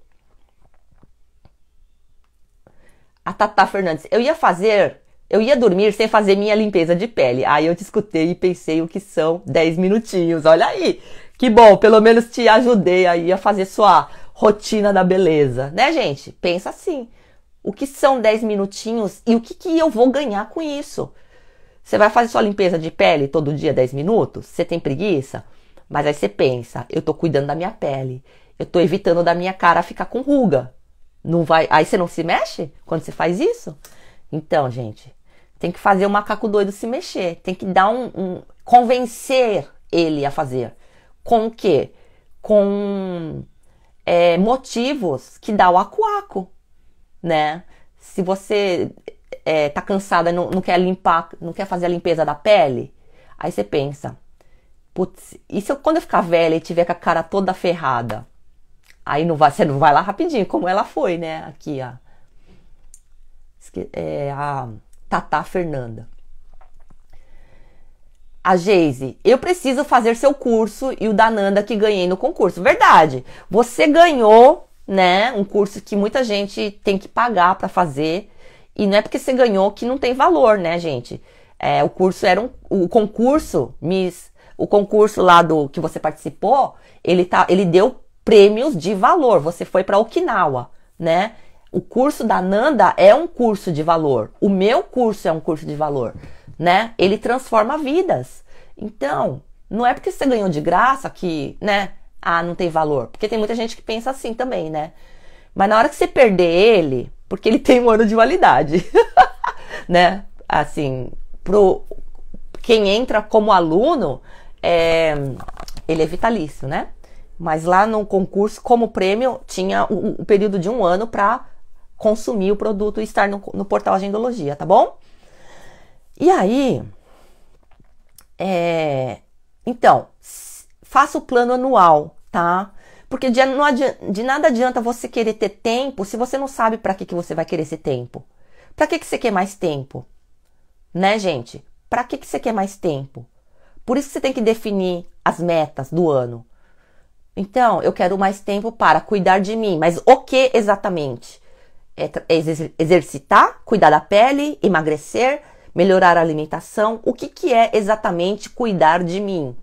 A Tata Fernandes, eu ia fazer, eu ia dormir sem fazer minha limpeza de pele. Aí eu te escutei e pensei o que são 10 minutinhos. Olha aí, que bom, pelo menos te ajudei aí a fazer sua rotina da beleza, né, gente? Pensa assim. O que são 10 minutinhos e o que, que eu vou ganhar com isso? Você vai fazer sua limpeza de pele todo dia 10 minutos? Você tem preguiça? Mas aí você pensa, eu tô cuidando da minha pele, eu tô evitando da minha cara ficar com ruga. Não vai, aí você não se mexe quando você faz isso? Então, gente, tem que fazer o macaco doido se mexer, tem que dar um, um convencer ele a fazer. Com o quê? Com é, motivos que dá o acuaco, né? Se você é, tá cansada, não, não quer limpar, não quer fazer a limpeza da pele, aí você pensa, putz, e se eu, quando eu ficar velha e tiver com a cara toda ferrada? Aí não vai, você não vai lá rapidinho, como ela foi, né? Aqui, a, é, a Tata Fernanda. A Geise, eu preciso fazer seu curso e o da Nanda que ganhei no concurso. Verdade, você ganhou, né? Um curso que muita gente tem que pagar para fazer. E não é porque você ganhou que não tem valor, né, gente? É, o curso era um, o concurso Miss o concurso lá do que você participou, ele tá, ele deu prêmios de valor. Você foi para Okinawa, né? O curso da Nanda é um curso de valor. O meu curso é um curso de valor, né? Ele transforma vidas. Então, não é porque você ganhou de graça que, né? Ah, não tem valor. Porque tem muita gente que pensa assim também, né? Mas na hora que você perder ele, porque ele tem um ano de validade, né? Assim, pro quem entra como aluno, é, ele é vitalício, né? Mas lá no concurso, como prêmio, tinha o, período de um ano para consumir o produto e estar no, no portal Agendologia, tá bom? E aí, é, então, faça o plano anual, tá? Porque de, adianta, de, nada adianta você querer ter tempo se você não sabe para que, que você vai querer esse tempo. Para que, que você quer mais tempo? Né, gente? Para que, que você quer mais tempo? Por isso você tem que definir as metas do ano. Então, eu quero mais tempo para cuidar de mim, mas o que exatamente? É, é exercitar, cuidar da pele, emagrecer, melhorar a alimentação. O que, que é exatamente cuidar de mim?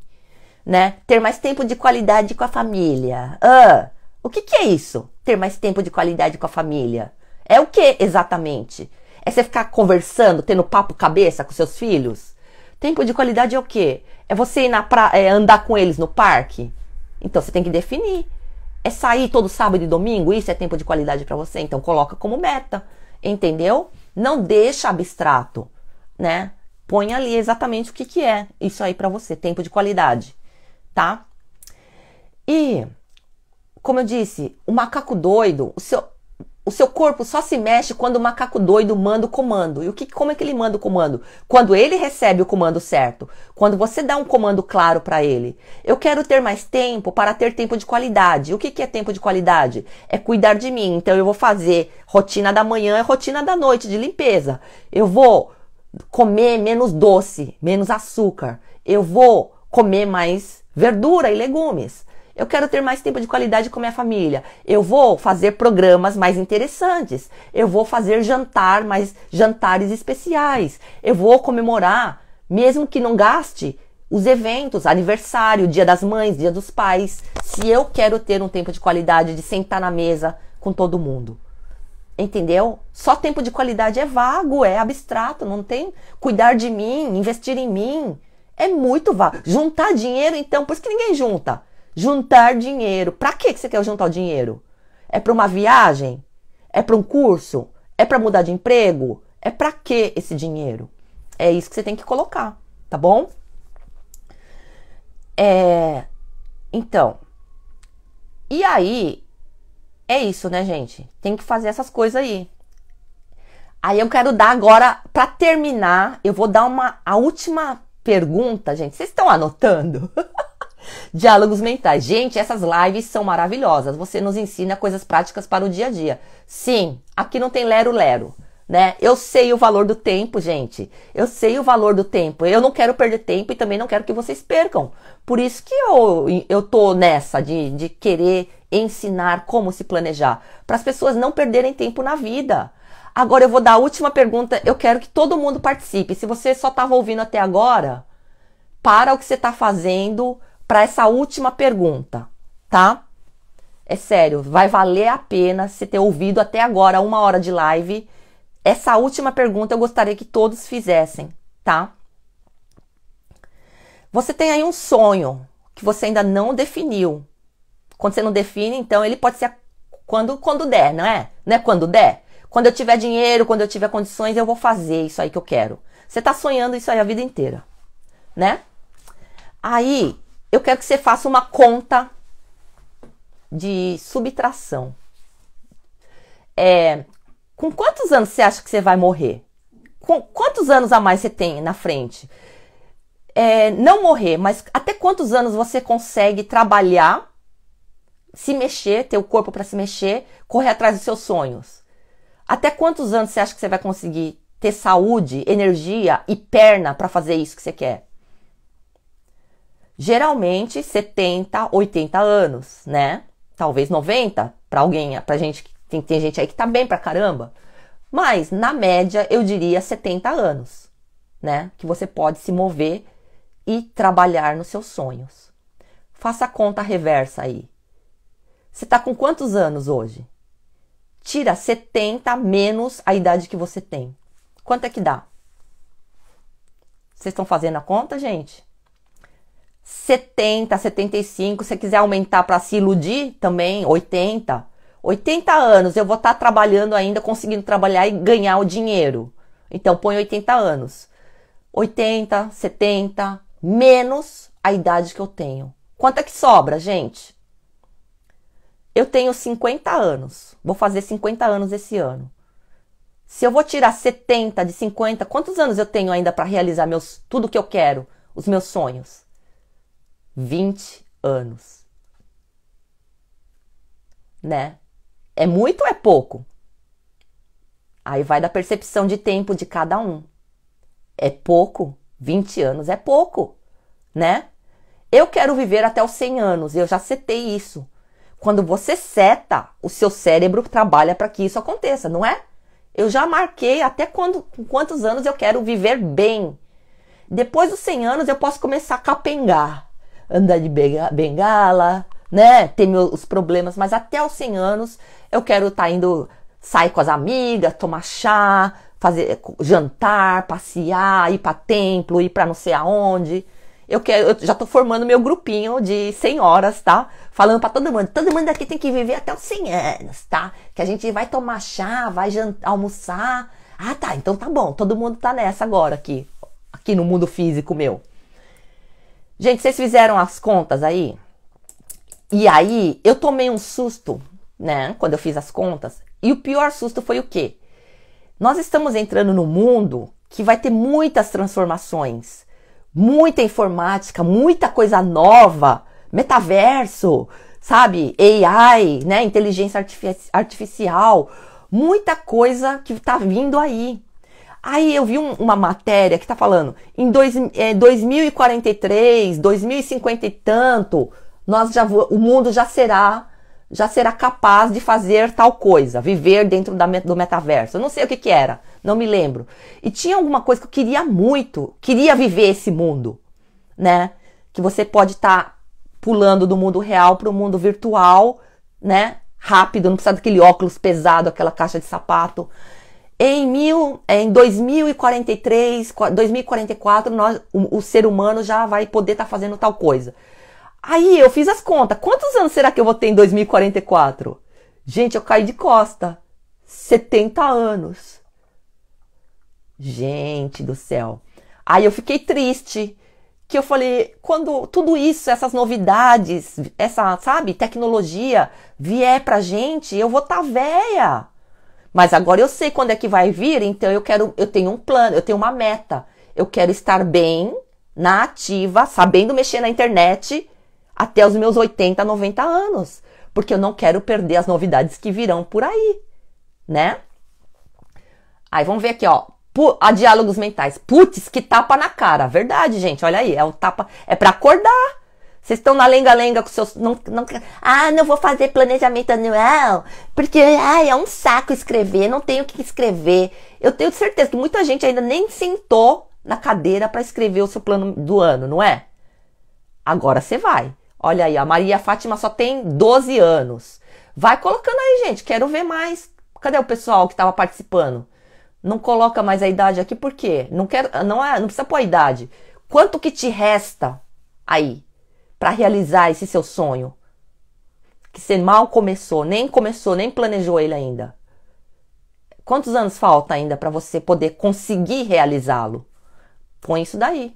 Né? Ter mais tempo de qualidade com a família. Ah, o que, que é isso? Ter mais tempo de qualidade com a família. É o que exatamente? É você ficar conversando, tendo papo cabeça com seus filhos? Tempo de qualidade é o quê? É você ir na pra... é andar com eles no parque? Então você tem que definir. É sair todo sábado e domingo? Isso é tempo de qualidade para você? Então coloca como meta, entendeu? Não deixa abstrato, né? Põe ali exatamente o que, que é isso aí para você, tempo de qualidade, tá? E, como eu disse, o macaco doido, o seu, o seu corpo só se mexe quando o macaco doido manda o comando. E o que, como é que ele manda o comando? Quando ele recebe o comando certo. Quando você dá um comando claro para ele. Eu quero ter mais tempo para ter tempo de qualidade. O que, que é tempo de qualidade? É cuidar de mim. Então eu vou fazer rotina da manhã e rotina da noite de limpeza. Eu vou comer menos doce, menos açúcar. Eu vou comer mais verdura e legumes. Eu quero ter mais tempo de qualidade com minha família. Eu vou fazer programas mais interessantes. Eu vou fazer jantar mais jantares especiais. Eu vou comemorar, mesmo que não gaste, os eventos, aniversário, dia das mães, dia dos pais. Se eu quero ter um tempo de qualidade de sentar na mesa com todo mundo. Entendeu? Só tempo de qualidade é vago, é abstrato, não tem cuidar de mim, investir em mim. É muito vago. Juntar dinheiro, então, por isso que ninguém junta. Juntar dinheiro. Para que você quer juntar o dinheiro? É para uma viagem? É para um curso? É para mudar de emprego? É para que esse dinheiro? É isso que você tem que colocar, tá bom? É, então, e aí é isso, né, gente? Tem que fazer essas coisas aí. Aí eu quero dar agora para terminar, eu vou dar uma a última pergunta, gente. Vocês estão anotando? Diálogos mentais. Gente, essas lives são maravilhosas. Você nos ensina coisas práticas para o dia a dia. Sim, aqui não tem lero-lero. Né? Eu sei o valor do tempo, gente. Eu sei o valor do tempo. Eu não quero perder tempo e também não quero que vocês percam. Por isso que eu, eu tô nessa de, de querer ensinar como se planejar. Para as pessoas não perderem tempo na vida. Agora eu vou dar a última pergunta. Eu quero que todo mundo participe. Se você só estava ouvindo até agora, para o que você está fazendo para essa última pergunta, tá? É sério, vai valer a pena se ter ouvido até agora uma hora de live. Essa última pergunta eu gostaria que todos fizessem, tá? Você tem aí um sonho que você ainda não definiu. Quando você não define, então ele pode ser quando quando der, não é? Não é quando der? Quando eu tiver dinheiro, quando eu tiver condições, eu vou fazer isso aí que eu quero. Você tá sonhando isso aí a vida inteira, né? Aí, eu quero que você faça uma conta de subtração. É, com quantos anos você acha que você vai morrer? Com quantos anos a mais você tem na frente? É, não morrer, mas até quantos anos você consegue trabalhar, se mexer, ter o corpo para se mexer, correr atrás dos seus sonhos? Até quantos anos você acha que você vai conseguir ter saúde, energia e perna para fazer isso que você quer? geralmente 70, 80 anos, né? Talvez 90 para alguém, para gente tem, tem gente aí que tá bem pra caramba. Mas na média eu diria 70 anos, né? Que você pode se mover e trabalhar nos seus sonhos. Faça a conta reversa aí. Você tá com quantos anos hoje? Tira 70 menos a idade que você tem. Quanto é que dá? Vocês estão fazendo a conta, gente? 70, 75, se você quiser aumentar para se iludir também, 80. 80 anos eu vou estar tá trabalhando ainda, conseguindo trabalhar e ganhar o dinheiro. Então põe 80 anos. 80, 70, menos a idade que eu tenho. Quanto é que sobra, gente? Eu tenho 50 anos. Vou fazer 50 anos esse ano. Se eu vou tirar 70 de 50, quantos anos eu tenho ainda para realizar meus tudo que eu quero, os meus sonhos? 20 anos. Né? É muito ou é pouco? Aí vai da percepção de tempo de cada um. É pouco? 20 anos é pouco, né? Eu quero viver até os 100 anos, eu já setei isso. Quando você seta, o seu cérebro trabalha para que isso aconteça, não é? Eu já marquei até quando, com quantos anos eu quero viver bem. Depois dos 100 anos eu posso começar a capengar andar de bengala, né? Ter meus problemas, mas até os 100 anos eu quero estar tá indo sair com as amigas, tomar chá, fazer jantar, passear, ir para templo, ir para não sei aonde. Eu, quero, eu já tô formando meu grupinho de 100 horas, tá? Falando para todo mundo, todo mundo aqui tem que viver até os 100 anos, tá? Que a gente vai tomar chá, vai jantar, almoçar. Ah, tá, então tá bom. Todo mundo tá nessa agora aqui, aqui no mundo físico meu. Gente, vocês fizeram as contas aí? E aí, eu tomei um susto, né? Quando eu fiz as contas. E o pior susto foi o quê? Nós estamos entrando no mundo que vai ter muitas transformações, muita informática, muita coisa nova, metaverso, sabe? AI, né? Inteligência artificial, muita coisa que tá vindo aí. Aí eu vi um, uma matéria que tá falando em dois, é, 2043, 2050 e tanto, nós já, o mundo já será já será capaz de fazer tal coisa, viver dentro da, do metaverso. Eu não sei o que, que era, não me lembro. E tinha alguma coisa que eu queria muito, queria viver esse mundo, né? Que você pode estar tá pulando do mundo real para o mundo virtual, né? Rápido, não precisa daquele óculos pesado, aquela caixa de sapato. Em, mil, em 2043, 2044, nós, o, o ser humano já vai poder estar tá fazendo tal coisa. Aí eu fiz as contas. Quantos anos será que eu vou ter em 2044? Gente, eu caí de costa. 70 anos. Gente do céu. Aí eu fiquei triste. Que eu falei, quando tudo isso, essas novidades, essa, sabe, tecnologia vier pra gente, eu vou estar tá velha. Mas agora eu sei quando é que vai vir, então eu quero, eu tenho um plano, eu tenho uma meta. Eu quero estar bem, na ativa, sabendo mexer na internet até os meus 80, 90 anos, porque eu não quero perder as novidades que virão por aí, né? Aí vamos ver aqui, ó, a diálogos mentais. Putz, que tapa na cara. Verdade, gente. Olha aí, é o tapa. É para acordar. Vocês estão na lenga-lenga com seus. Não, não, ah, não vou fazer planejamento anual, porque ai, é um saco escrever, não tenho o que escrever. Eu tenho certeza que muita gente ainda nem sentou na cadeira para escrever o seu plano do ano, não é? Agora você vai. Olha aí, a Maria Fátima só tem 12 anos. Vai colocando aí, gente, quero ver mais. Cadê o pessoal que estava participando? Não coloca mais a idade aqui, por quê? Não, quero, não, é, não precisa pôr a idade. Quanto que te resta aí? para realizar esse seu sonho? Que você mal começou, nem começou, nem planejou ele ainda. Quantos anos falta ainda para você poder conseguir realizá-lo? Põe isso daí.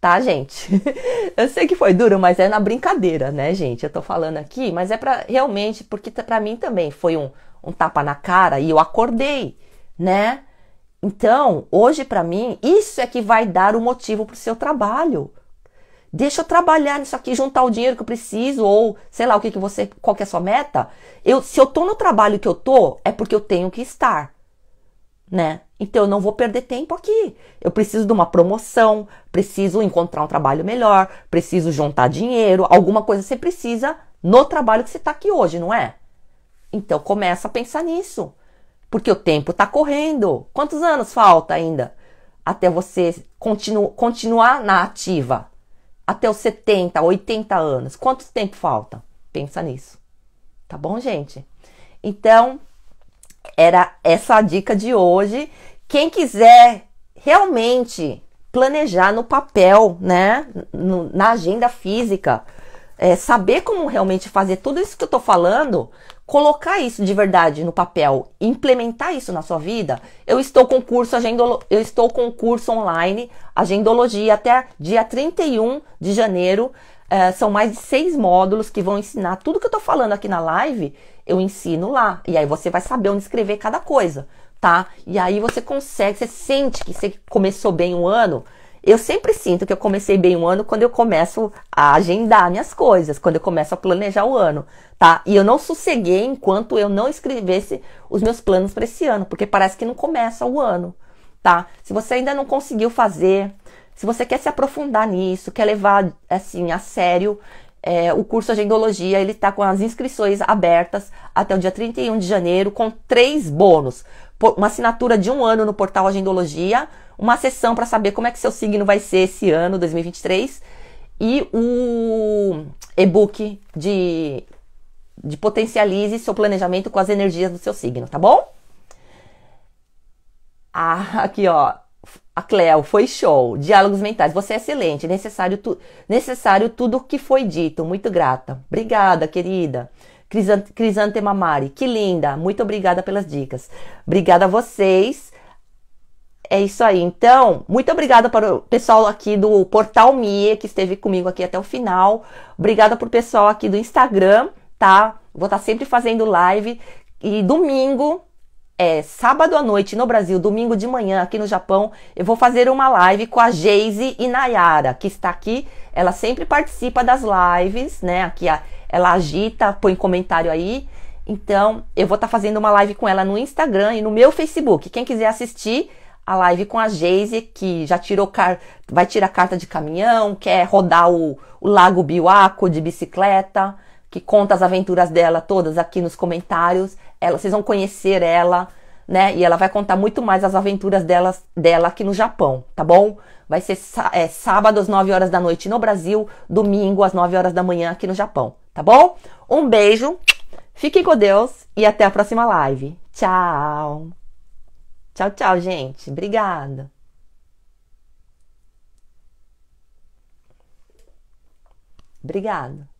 Tá, gente? eu sei que foi duro, mas é na brincadeira, né, gente? Eu tô falando aqui, mas é para realmente, porque para mim também foi um, um tapa na cara e eu acordei, né? Então, hoje para mim, isso é que vai dar o motivo para o seu trabalho. Deixa eu trabalhar nisso aqui, juntar o dinheiro que eu preciso, ou sei lá o que, que você. Qual que é a sua meta? Eu, se eu tô no trabalho que eu tô, é porque eu tenho que estar. Né? Então eu não vou perder tempo aqui. Eu preciso de uma promoção, preciso encontrar um trabalho melhor, preciso juntar dinheiro, alguma coisa você precisa no trabalho que você está aqui hoje, não é? Então começa a pensar nisso. Porque o tempo está correndo. Quantos anos falta ainda até você continu continuar na ativa? até os 70, 80 anos? Quanto tempo falta? Pensa nisso. Tá bom, gente? Então, era essa a dica de hoje. Quem quiser realmente planejar no papel, né? No, na agenda física, é, saber como realmente fazer tudo isso que eu tô falando, colocar isso de verdade no papel, implementar isso na sua vida, eu estou com curso eu estou com curso online agendologia até dia 31 de janeiro. É, são mais de seis módulos que vão ensinar tudo que eu estou falando aqui na live. Eu ensino lá e aí você vai saber onde escrever cada coisa, tá? E aí você consegue, você sente que você começou bem o ano eu sempre sinto que eu comecei bem um ano quando eu começo a agendar minhas coisas, quando eu começo a planejar o ano, tá? E eu não sosseguei enquanto eu não escrevesse os meus planos para esse ano, porque parece que não começa o ano, tá? Se você ainda não conseguiu fazer, se você quer se aprofundar nisso, quer levar assim a sério é, o curso Agendologia, ele está com as inscrições abertas até o dia 31 de janeiro, com três bônus uma assinatura de um ano no portal Agendologia, uma sessão para saber como é que seu signo vai ser esse ano, 2023, e o e-book de, de potencialize seu planejamento com as energias do seu signo, tá bom? Ah, aqui ó, a Cleo, foi show. Diálogos mentais, você é excelente. Necessário, tu, necessário tudo o que foi dito. Muito grata. Obrigada, querida. Crisantema Mari, que linda. Muito obrigada pelas dicas. Obrigada a vocês. É isso aí. Então, muito obrigada para o pessoal aqui do Portal Mie, que esteve comigo aqui até o final. Obrigada para o pessoal aqui do Instagram, tá? Vou estar tá sempre fazendo live. E domingo é, sábado à noite no Brasil, domingo de manhã aqui no Japão, eu vou fazer uma live com a Geise Nayara que está aqui. Ela sempre participa das lives, né? Aqui a, ela agita, põe comentário aí. Então, eu vou estar tá fazendo uma live com ela no Instagram e no meu Facebook. Quem quiser assistir a live com a Geise, que já tirou car... vai tirar carta de caminhão, quer rodar o, o Lago Biwaco de bicicleta, que conta as aventuras dela todas aqui nos comentários ela, vocês vão conhecer ela, né? E ela vai contar muito mais as aventuras dela, dela aqui no Japão, tá bom? Vai ser é, sábado às 9 horas da noite no Brasil, domingo às 9 horas da manhã aqui no Japão, tá bom? Um beijo, fiquem com Deus e até a próxima live. Tchau! Tchau, tchau, gente. Obrigada. Obrigada.